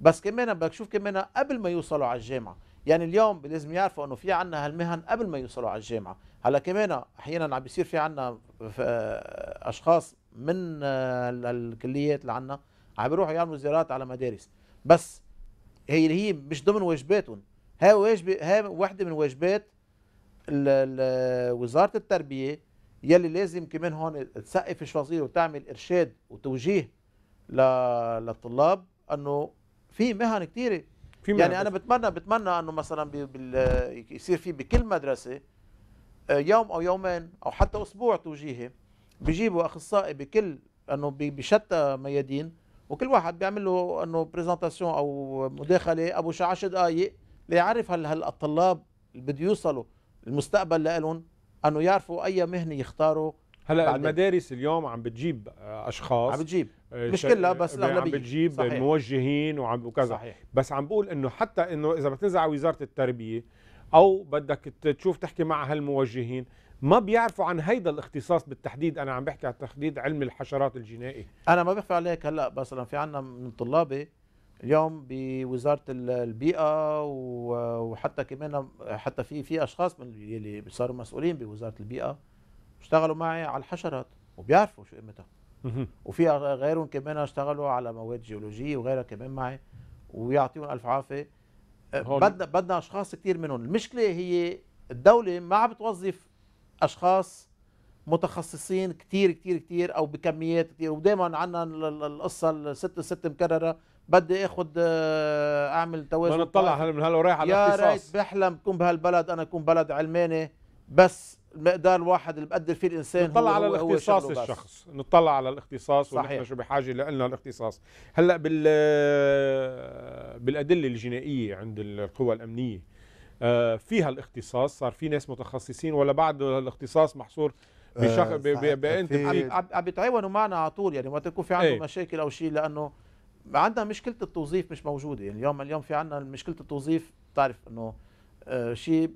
بس كمان بدك تشوف كمان قبل ما يوصلوا على الجامعه يعني اليوم لازم يعرفوا انه في عنا هالمهن قبل ما يوصلوا على الجامعه هلا كمان احيانا عم بيصير في عنا اشخاص من آه، الكليات اللي عنا عم بيروحوا يعملوا زيارات على مدارس بس هي هي مش ضمن واجباتهم ها واجب ها واحدة من واجبات وزارة التربية يلي لازم كمان هون تسقف الشخصية وتعمل إرشاد وتوجيه للطلاب أنه في مهن كثيرة في مهن يعني أنا بتمنى بتمنى أنه مثلا يصير في بكل مدرسة آه، يوم أو يومين أو حتى أسبوع توجيهي بيجيبوا أخصائي بكل أنه بشتى ميادين وكل واحد بيعمل له انه بريزنتاسيون او مداخله ابو 10 دقائق ليعرف هل هل الطلاب اللي بده يوصلوا المستقبل لهم انه يعرفوا اي مهنه يختاروا هلا بعدين. المدارس اليوم عم بتجيب اشخاص عم بتجيب آه، مش كلها بس الاغلبيه عم بتجيب صحيح. موجهين وعم وكذا صحيح. بس عم بقول انه حتى انه اذا بتنزل على وزاره التربيه او بدك تشوف تحكي مع هالموجهين ما بيعرفوا عن هيدا الاختصاص بالتحديد انا عم بحكي عن تحديد علم الحشرات الجنائي انا ما بخفي عليك هلا مثلا في عندنا من طلابي اليوم بوزاره البيئه وحتى كمان حتى في في اشخاص من اللي صاروا مسؤولين بوزاره البيئه اشتغلوا معي على الحشرات وبيعرفوا شو قيمتها وفي غيرهم كمان اشتغلوا على مواد جيولوجيه وغيرها كمان معي ويعطيهم الف عافيه بدنا بدنا اشخاص كثير منهم المشكله هي الدوله ما عم بتوظف اشخاص متخصصين كتير كتير كتير او بكميات كتير ودايما عندنا القصه الست الست مكرره بدي اخذ آه، اعمل توازن بدنا نطلع من هلا ورايح على يا ريت بحلم كون بهالبلد انا كون بلد علماني بس المقدار الواحد اللي بقدر فيه الانسان نطلع هو على هو الاختصاص الشخص بس. نطلع على الاختصاص صحيح ونحن شو بحاجه لنا الاختصاص هلا بال آه، بالادله الجنائيه عند القوى الامنيه آه، فيها الاختصاص صار في ناس متخصصين ولا بعد الاختصاص محصور بشخص آه، بانت عم بيتعاونوا معنا على طول يعني وقت يكون في عندهم ايه مشاكل او شيء لانه عندنا مشكله التوظيف مش موجوده يعني اليوم اليوم في عندنا مشكله التوظيف بتعرف انه آه شيء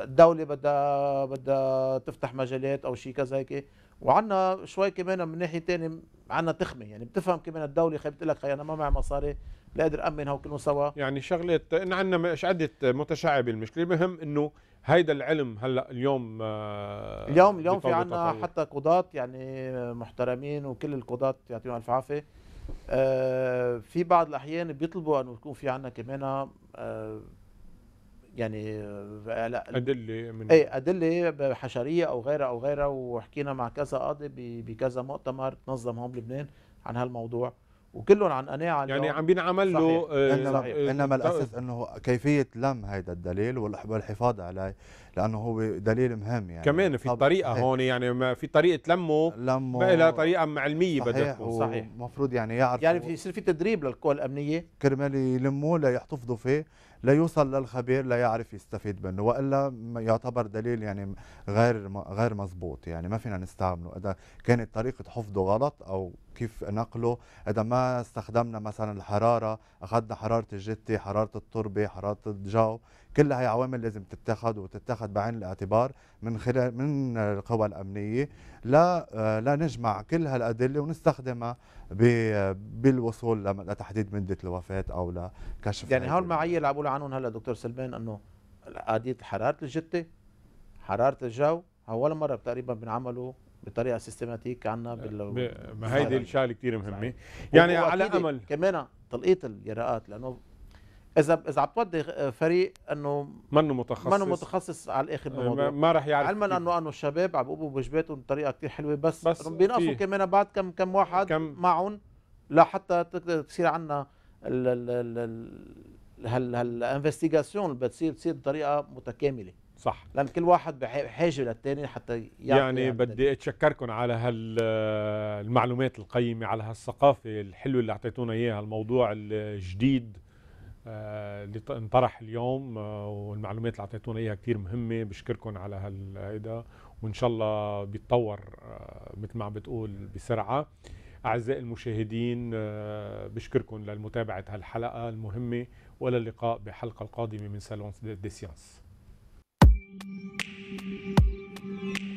الدولة بدها بدها تفتح مجالات او شيء كذا هيك وعندنا شوي كمان من ناحيه ثانيه عنا تخمه يعني بتفهم كمان الدوله خي بتقول لك خي انا ما معي مصاري لا أقدر امن هو كله سوا يعني شغله ان عندنا مش عده متشعبه المشكله المهم انه هيدا العلم هلا اليوم آه اليوم اليوم في عنا حتى قضاة يعني محترمين وكل القضاة يعطيهم الف عافيه آه في بعض الاحيان بيطلبوا انه يكون في عنا كمان آه يعني لا ادله من اي ادله حشريه او غيرها او غيرها وحكينا مع كذا قاضي بكذا مؤتمر تنظم هون بلبنان عن هالموضوع وكلهم عن قناعه يعني عم بينعمل له صحيح. آه، انما الاساس انه كيفيه لم هذا الدليل والحفاظ عليه لانه هو دليل مهم يعني كمان في طريقه إيه. هون يعني ما في طريقه لمه لمه بقى لها طريقه علميه بدها صحيح المفروض يعني يعرف يعني في في تدريب للقوى الامنيه كرمال يلموه ليحتفظوا فيه ليوصل للخبير ليعرف يستفيد منه والا يعتبر دليل يعني غير غير مزبوط يعني ما فينا نستعمله اذا كانت طريقه حفظه غلط او كيف نقله اذا ما استخدمنا مثلا الحراره اخذنا حراره الجته حراره التربه حراره الجو كل هاي عوامل لازم تتخذ وتتخذ بعين الاعتبار من خلال من القوى الامنيه لا آه، لا نجمع كل هالادله ونستخدمها بالوصول لتحديد مده الوفاه او لكشف يعني هول المعايير اللي عم بقول عنهم هلا دكتور سلمان انه قضيه حراره الجته حراره الجو اول ولا مره تقريبا بنعملوا بطريقه سيستماتيك عنا آه، بال ما هيدي الشغله كثير مهمه يعني على امل كمان تلقيط الجراءات لانه اذا اذا عم تودي فريق انه منه متخصص منه متخصص على الاخر آه، بالموضوع ما راح يعرف علما انه انه الشباب عم بيقوموا بواجباتهم بطريقه كثير حلوه بس, بس بينقصوا كمان بعد كم كم واحد كم معهم لحتى تصير عندنا هالانفستيغاسيون اللي بتصير بتصير بطريقه متكامله صح لان كل واحد بحاجه للثاني حتى يعني بدي اتشكركم على هالمعلومات القيمه على هالثقافه الحلوه اللي اعطيتونا اياها الموضوع الجديد آه، اللي انطرح اليوم آه، والمعلومات اللي اعطيتونا اياها كثير مهمه بشكركم على هالهيدا وان شاء الله بيتطور آه، مثل ما عم بتقول بسرعه اعزائي المشاهدين بشكركم لمتابعه هالحلقه المهمه والى اللقاء بحلقه القادمه من سالون دي سيانس thank you